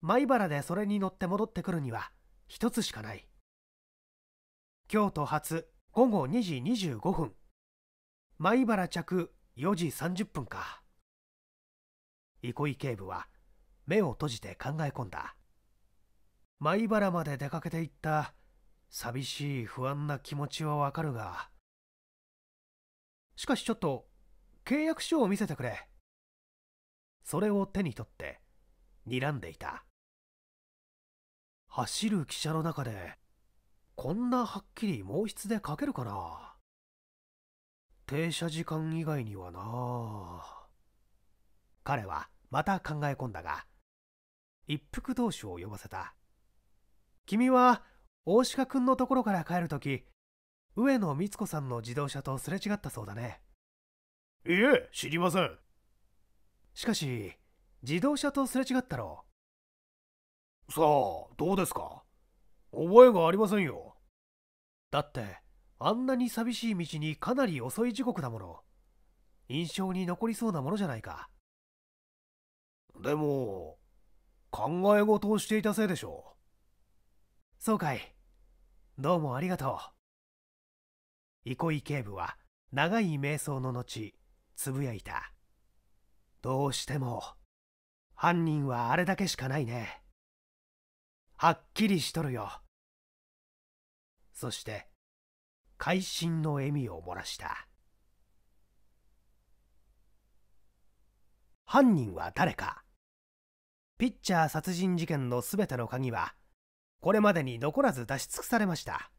米原でそれに乗って戻ってくるには一つしかない京都発午後2時25分米原着4時30分か憩い警部は目を閉じて考え込んだ米原まで出かけていった寂しい不安な気持ちはわかるがしかしちょっと、契約書を見せてくれ。それを手に取って、睨んでいた。走る汽車の中で、こんなはっきり毛筆で書けるかな。停車時間以外にはな。彼はまた考え込んだが、一服同士を呼ばせた。君は、大鹿君のところから帰るとき、上野光子さんの自動車とすれ違ったそうだねいえ知りませんしかし自動車とすれ違ったろうさあどうですか覚えがありませんよだってあんなに寂しい道にかなり遅い時刻だもの印象に残りそうなものじゃないかでも考え事をしていたせいでしょうそうかいどうもありがとう憩い警部は長い瞑想の後つぶやいたどうしても犯人はあれだけしかないねはっきりしとるよそして会心の笑みを漏らした犯人は誰かピッチャー殺人事件の全ての鍵はこれまでに残らず出し尽くされました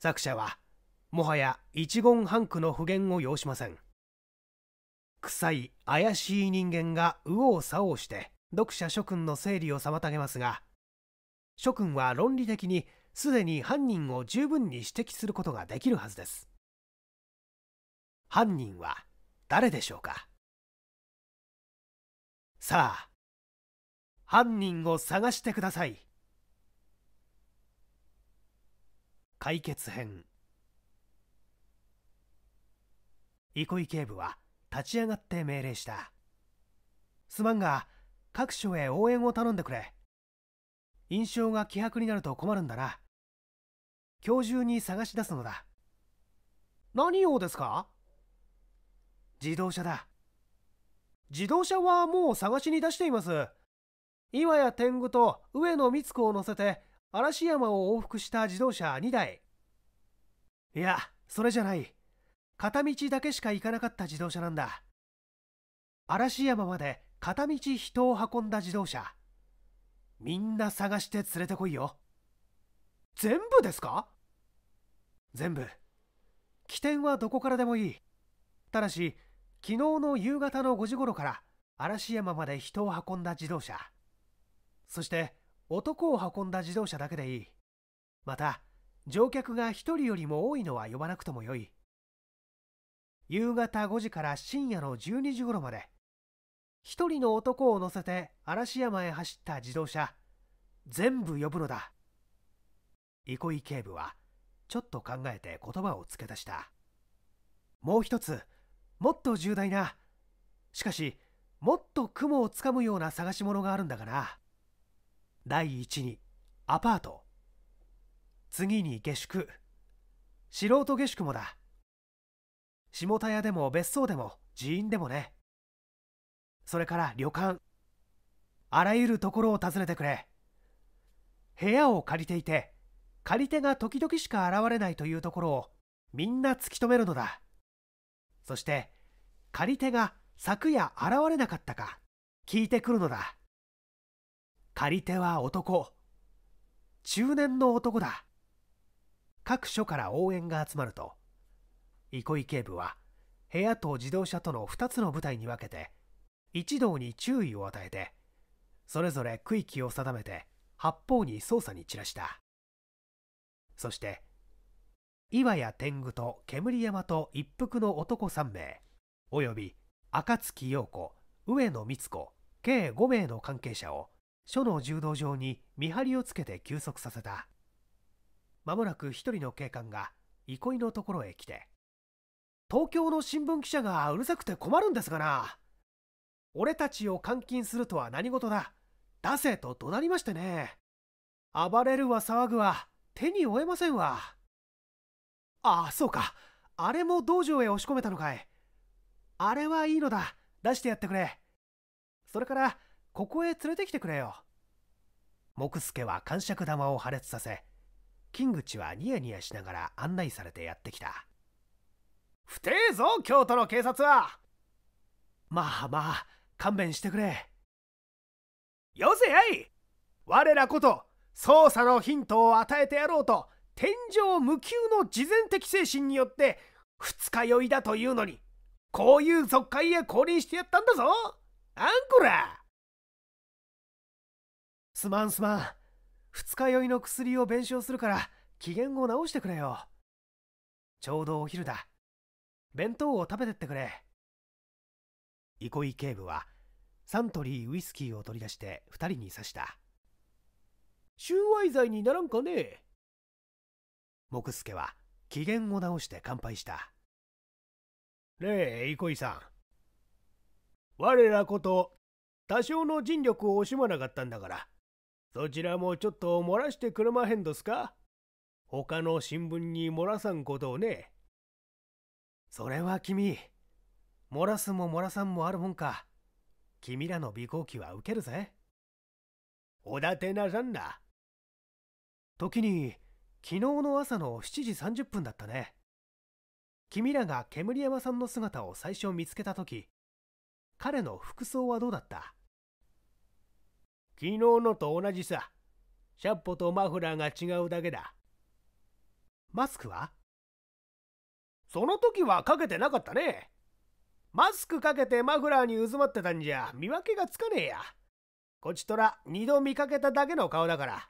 作者はもはや一言半句の不言を要しません臭い怪しい人間が右往左往して読者諸君の整理を妨げますが諸君は論理的にすでに犯人を十分に指摘することができるはずです犯人は誰でしょうかさあ犯人を探してください解決編憩い警部は立ち上がって命令したすまんが各所へ応援を頼んでくれ印象が希薄になると困るんだな今日中に探し出すのだ何をですか自動車だ自動車はもう探しに出しています岩谷天狗と上野光子を乗せて嵐山を往復した自動車2台いやそれじゃない片道だけしか行かなかった自動車なんだ嵐山まで片道人を運んだ自動車みんな探して連れてこいよ全部ですか全部起点はどこからでもいいただし昨日の夕方の5時頃から嵐山まで人を運んだ自動車そして男を運んだ自動車だけでいいまた乗客が1人よりも多いのは呼ばなくてもよい夕方5時から深夜の12時頃まで、一人の男を乗せて嵐山へ走った自動車、全部呼ぶのだ。憩い警部は、ちょっと考えて言葉を付け足した。もう一つ、もっと重大な、しかし、もっと雲をつかむような探し物があるんだがな。第一に、アパート。次に下宿。素人下宿もだ。下田屋でも別荘でも寺院でもねそれから旅館あらゆるところを訪ねてくれ部屋を借りていて借り手が時々しか現れないというところをみんな突き止めるのだそして借り手が昨夜現れなかったか聞いてくるのだ借り手は男中年の男だ各所から応援が集まると憩い警部は部屋と自動車との2つの部隊に分けて一同に注意を与えてそれぞれ区域を定めて八方に捜査に散らしたそして岩屋天狗と煙山と一服の男3名および暁陽子上野光子計5名の関係者を署の柔道場に見張りをつけて休息させたまもなく1人の警官が憩いのところへ来て東京の新聞記者がうるさくて困るんですがな俺たちを監禁するとは何事だ出せと怒鳴りましてね暴れるわ騒ぐわ手に負えませんわああそうかあれも道場へ押し込めたのかいあれはいいのだ出してやってくれそれからここへ連れてきてくれよ木助は感触玉を破裂させ金口はニヤニヤしながら案内されてやってきた不定ぞ京都の警察はまあまあ勘弁してくれよせやい我らこと捜査のヒントを与えてやろうと天井無休の慈善的精神によって二日酔いだというのにこういう俗界へ降臨してやったんだぞあんこらすまんすまん二日酔いの薬を弁償するから機嫌を直してくれよちょうどお昼だ弁当を食べてってくれ憩い警部はサントリーウイスキーを取り出して2人に刺した収賄罪にならんかね木助は機嫌を直して乾杯したねえ憩いさん我らこと多少の尽力を惜しまなかったんだからそちらもちょっと漏らしてくれまへんどすか他の新聞に漏らさんことをね。それは君漏らすも漏らさんもあるもんか君らの尾行機は受けるぜおだてなさんな時に昨日の朝の7時30分だったね君らが煙山さんの姿を最初見つけた時彼の服装はどうだった昨日のと同じさシャッポとマフラーが違うだけだマスクはその時はかけてなかったね。マスクかけてマフラーにずまってたんじゃ見分けがつかねえや。こちとら二度見かけただけの顔だから。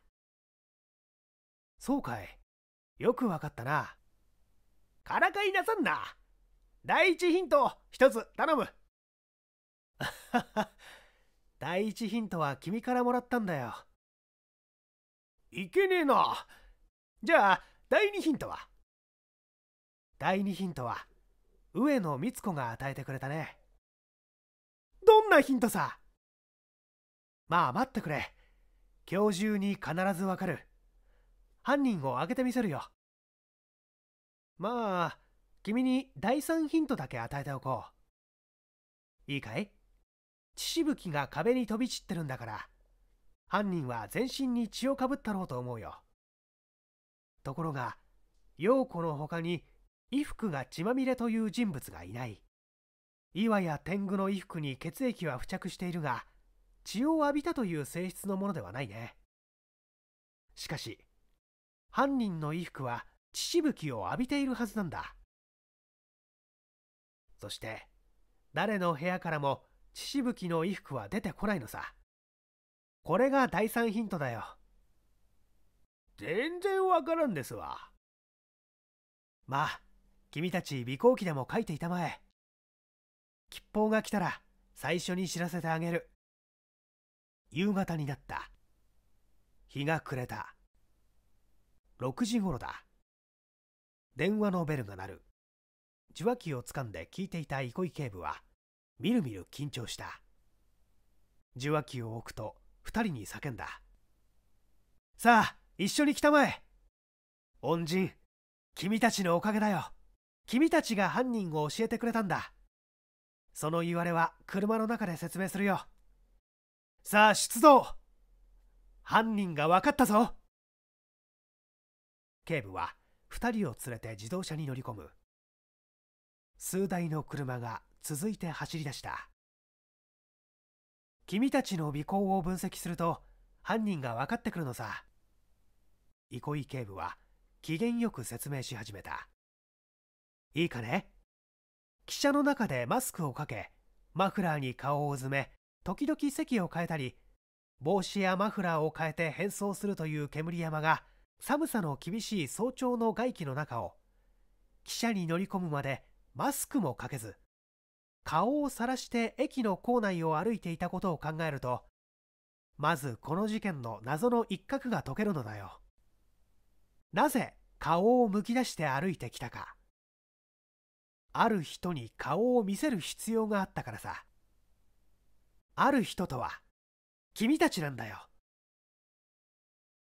そうかい。よくわかったな。からかいなさんな。第一ヒント一つ頼む。第一ヒントは君からもらったんだよ。いけねえな。じゃあ、第二ヒントは第2ヒントは上野光子が与えてくれたねどんなヒントさまあ待ってくれ今日中に必ずわかる犯人を挙げてみせるよまあ君に第3ヒントだけ与えておこういいかい血しぶきが壁に飛び散ってるんだから犯人は全身に血をかぶったろうと思うよところが陽子の他に衣服が血まみれという人物がいない岩や天狗の衣服に血液は付着しているが血を浴びたという性質のものではないねしかし犯人の衣服は血しぶきを浴びているはずなんだそして誰の部屋からも血しぶきの衣服は出てこないのさこれが第3ヒントだよ全然わからんですわまあ君たち尾行機でも書いていたまえ吉報が来たら最初に知らせてあげる夕方になった日が暮れた6時頃だ電話のベルが鳴る受話器をつかんで聞いていた憩い警部はみるみる緊張した受話器を置くと2人に叫んださあ一緒に来たまえ恩人君たちのおかげだよ君たちが犯人を教えてくれたんだ。そのいわれは車の中で説明するよ。さあ出動犯人が分かったぞ警部は2人を連れて自動車に乗り込む。数台の車が続いて走り出した。君たちの尾行を分析すると犯人が分かってくるのさ。憩い警部は機嫌よく説明し始めた。いいかね汽車の中でマスクをかけ、マフラーに顔をうずめ、時々席を変えたり、帽子やマフラーを変えて変装するという煙山が、寒さの厳しい早朝の外気の中を、汽車に乗り込むまでマスクもかけず、顔をさらして駅の構内を歩いていたことを考えると、まずこの事件の謎の一角が解けるのだよ。なぜ顔をむき出して歩いてきたか。ある人に顔を見せる必要があったからさある人とは君たちなんだよ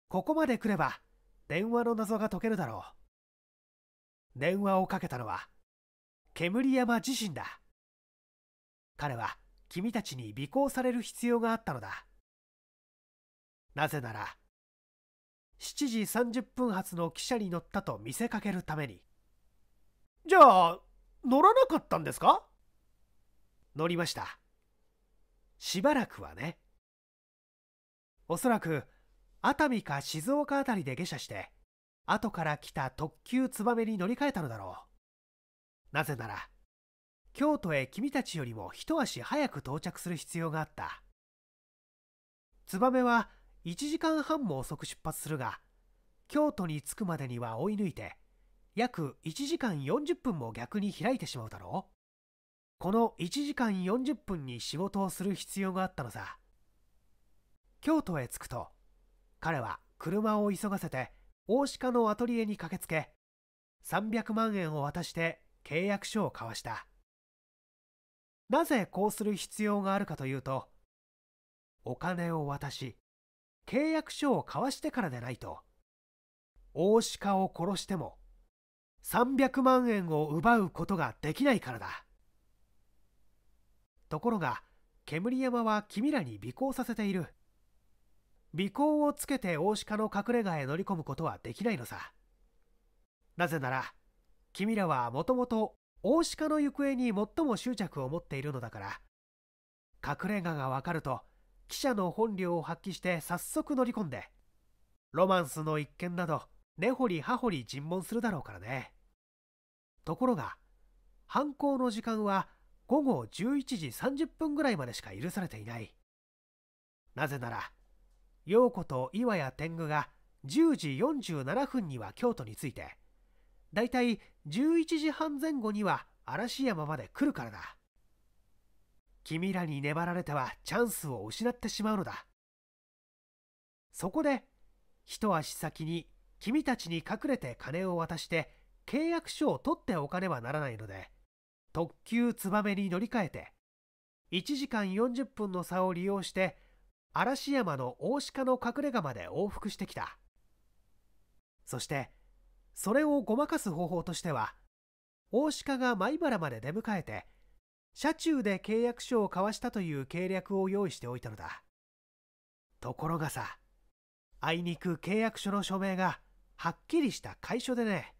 ここまで来れば電話の謎が解けるだろう電話をかけたのは煙山自身だ彼は君たちに尾行される必要があったのだなぜなら7時30分発の汽車に乗ったと見せかけるためにじゃあ乗らなかったんですか乗りました。しばらくはね。おそらく熱海か静岡あたりで下車して後から来た特急つばめに乗り換えたのだろうなぜなら京都へ君たちよりも一足早く到着する必要があったツバメは1時間半も遅く出発するが京都に着くまでには追い抜いて約1時間40分も逆に開いてしまうだろうこの1時間40分に仕事をする必要があったのさ京都へ着くと彼は車を急がせて大鹿のアトリエに駆けつけ300万円を渡して契約書を交わしたなぜこうする必要があるかというとお金を渡し契約書を交わしてからでないと大鹿を殺しても300万円を奪うことができないからだところが煙山は君らに尾行させている尾行をつけて大鹿の隠れ家へ乗り込むことはできないのさなぜなら君らはもともと大鹿の行方に最も執着を持っているのだから隠れ家がわかると記者の本領を発揮して早速乗り込んでロマンスの一件など根掘り葉掘り尋問するだろうからねところが犯行の時間は午後11時30分ぐらいまでしか許されていないなぜなら陽子と岩谷天狗が10時47分には京都に着いてだいたい11時半前後には嵐山まで来るからだ君らに粘られてはチャンスを失ってしまうのだそこで一足先に君たちに隠れて金を渡して契約書を取っておかねばならないので特急つばめに乗り換えて1時間40分の差を利用して嵐山の大鹿の隠れ家まで往復してきたそしてそれをごまかす方法としては大鹿が米原まで出迎えて車中で契約書を交わしたという計略を用意しておいたのだところがさあいにく契約書の署名がはっきりした会書でね。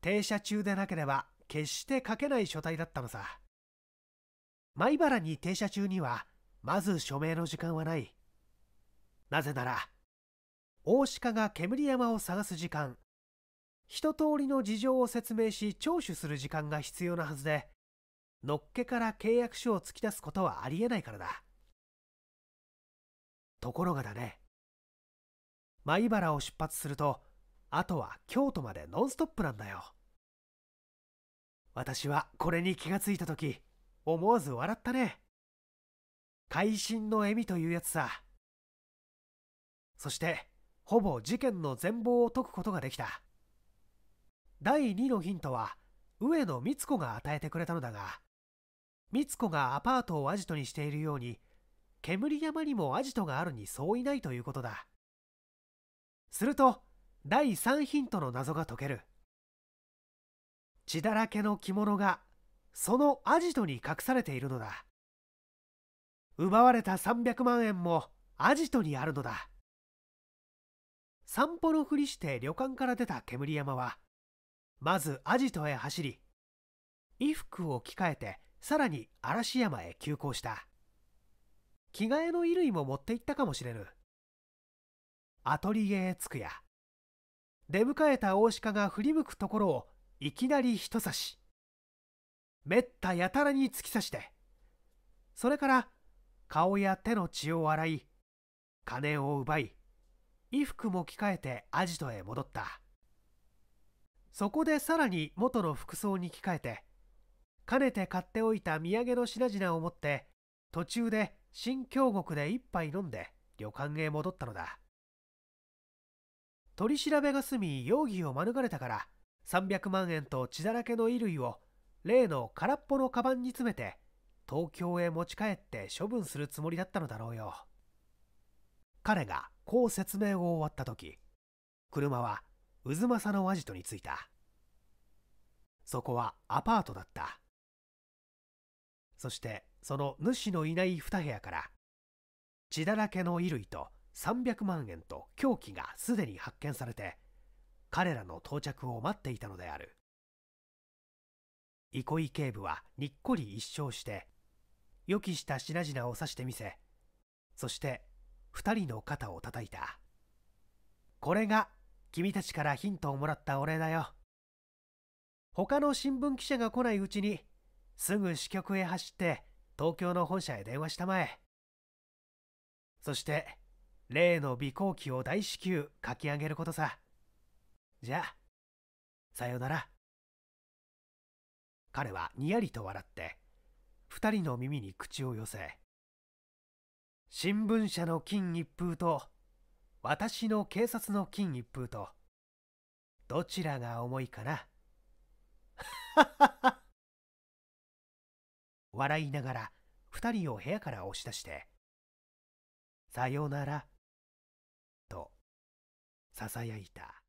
停車中でなければ決して書けない書体だったのさ。米原に停車中には、まず署名の時間はない。なぜなら、大鹿が煙山を探す時間、一通りの事情を説明し聴取する時間が必要なはずで、のっけから契約書を突き出すことはありえないからだ。ところがだね、米原を出発するとあとは京都までノンストップなんだよ私はこれに気がついた時思わず笑ったね会心の笑みというやつさそしてほぼ事件の全貌を解くことができた第2のヒントは上野光子が与えてくれたのだが光子がアパートをアジトにしているように煙山にもアジトがあるに相違ないということだすると第3ヒントの謎が解ける血だらけの着物がそのアジトに隠されているのだ奪われた300万円もアジトにあるのだ散歩のふりして旅館から出た煙山はまずアジトへ走り衣服を着替えてさらに嵐山へ急行した着替えの衣類も持って行ったかもしれぬアトリエへ着くや出迎えた大鹿が振り向くところをいきなり人差しめったやたらに突き刺してそれから顔や手の血を洗い金を奪い衣服も着替えてアジトへ戻ったそこでさらに元の服装に着替えてかねて買っておいた土産の品々を持って途中で新京極で一杯飲んで旅館へ戻ったのだ取り調べが済み容疑を免れたから300万円と血だらけの衣類を例の空っぽのカバンに詰めて東京へ持ち帰って処分するつもりだったのだろうよ彼がこう説明を終わった時車は渦政のアジトに着いたそこはアパートだったそしてその主のいない2部屋から血だらけの衣類と300万円と凶器がすでに発見されて彼らの到着を待っていたのである憩い警部はにっこり一笑して予期した品々を指してみせそして2人の肩を叩いたこれが君たちからヒントをもらったお礼だよ他の新聞記者が来ないうちにすぐ支局へ走って東京の本社へ電話したまえそして例の尾行機を大至急書き上げることさじゃあさよなら彼はにやりと笑って二人の耳に口を寄せ新聞社の金一封と私の警察の金一封とどちらが重いかな笑いながら二人を部屋から押し出して「さようなら」囁いた。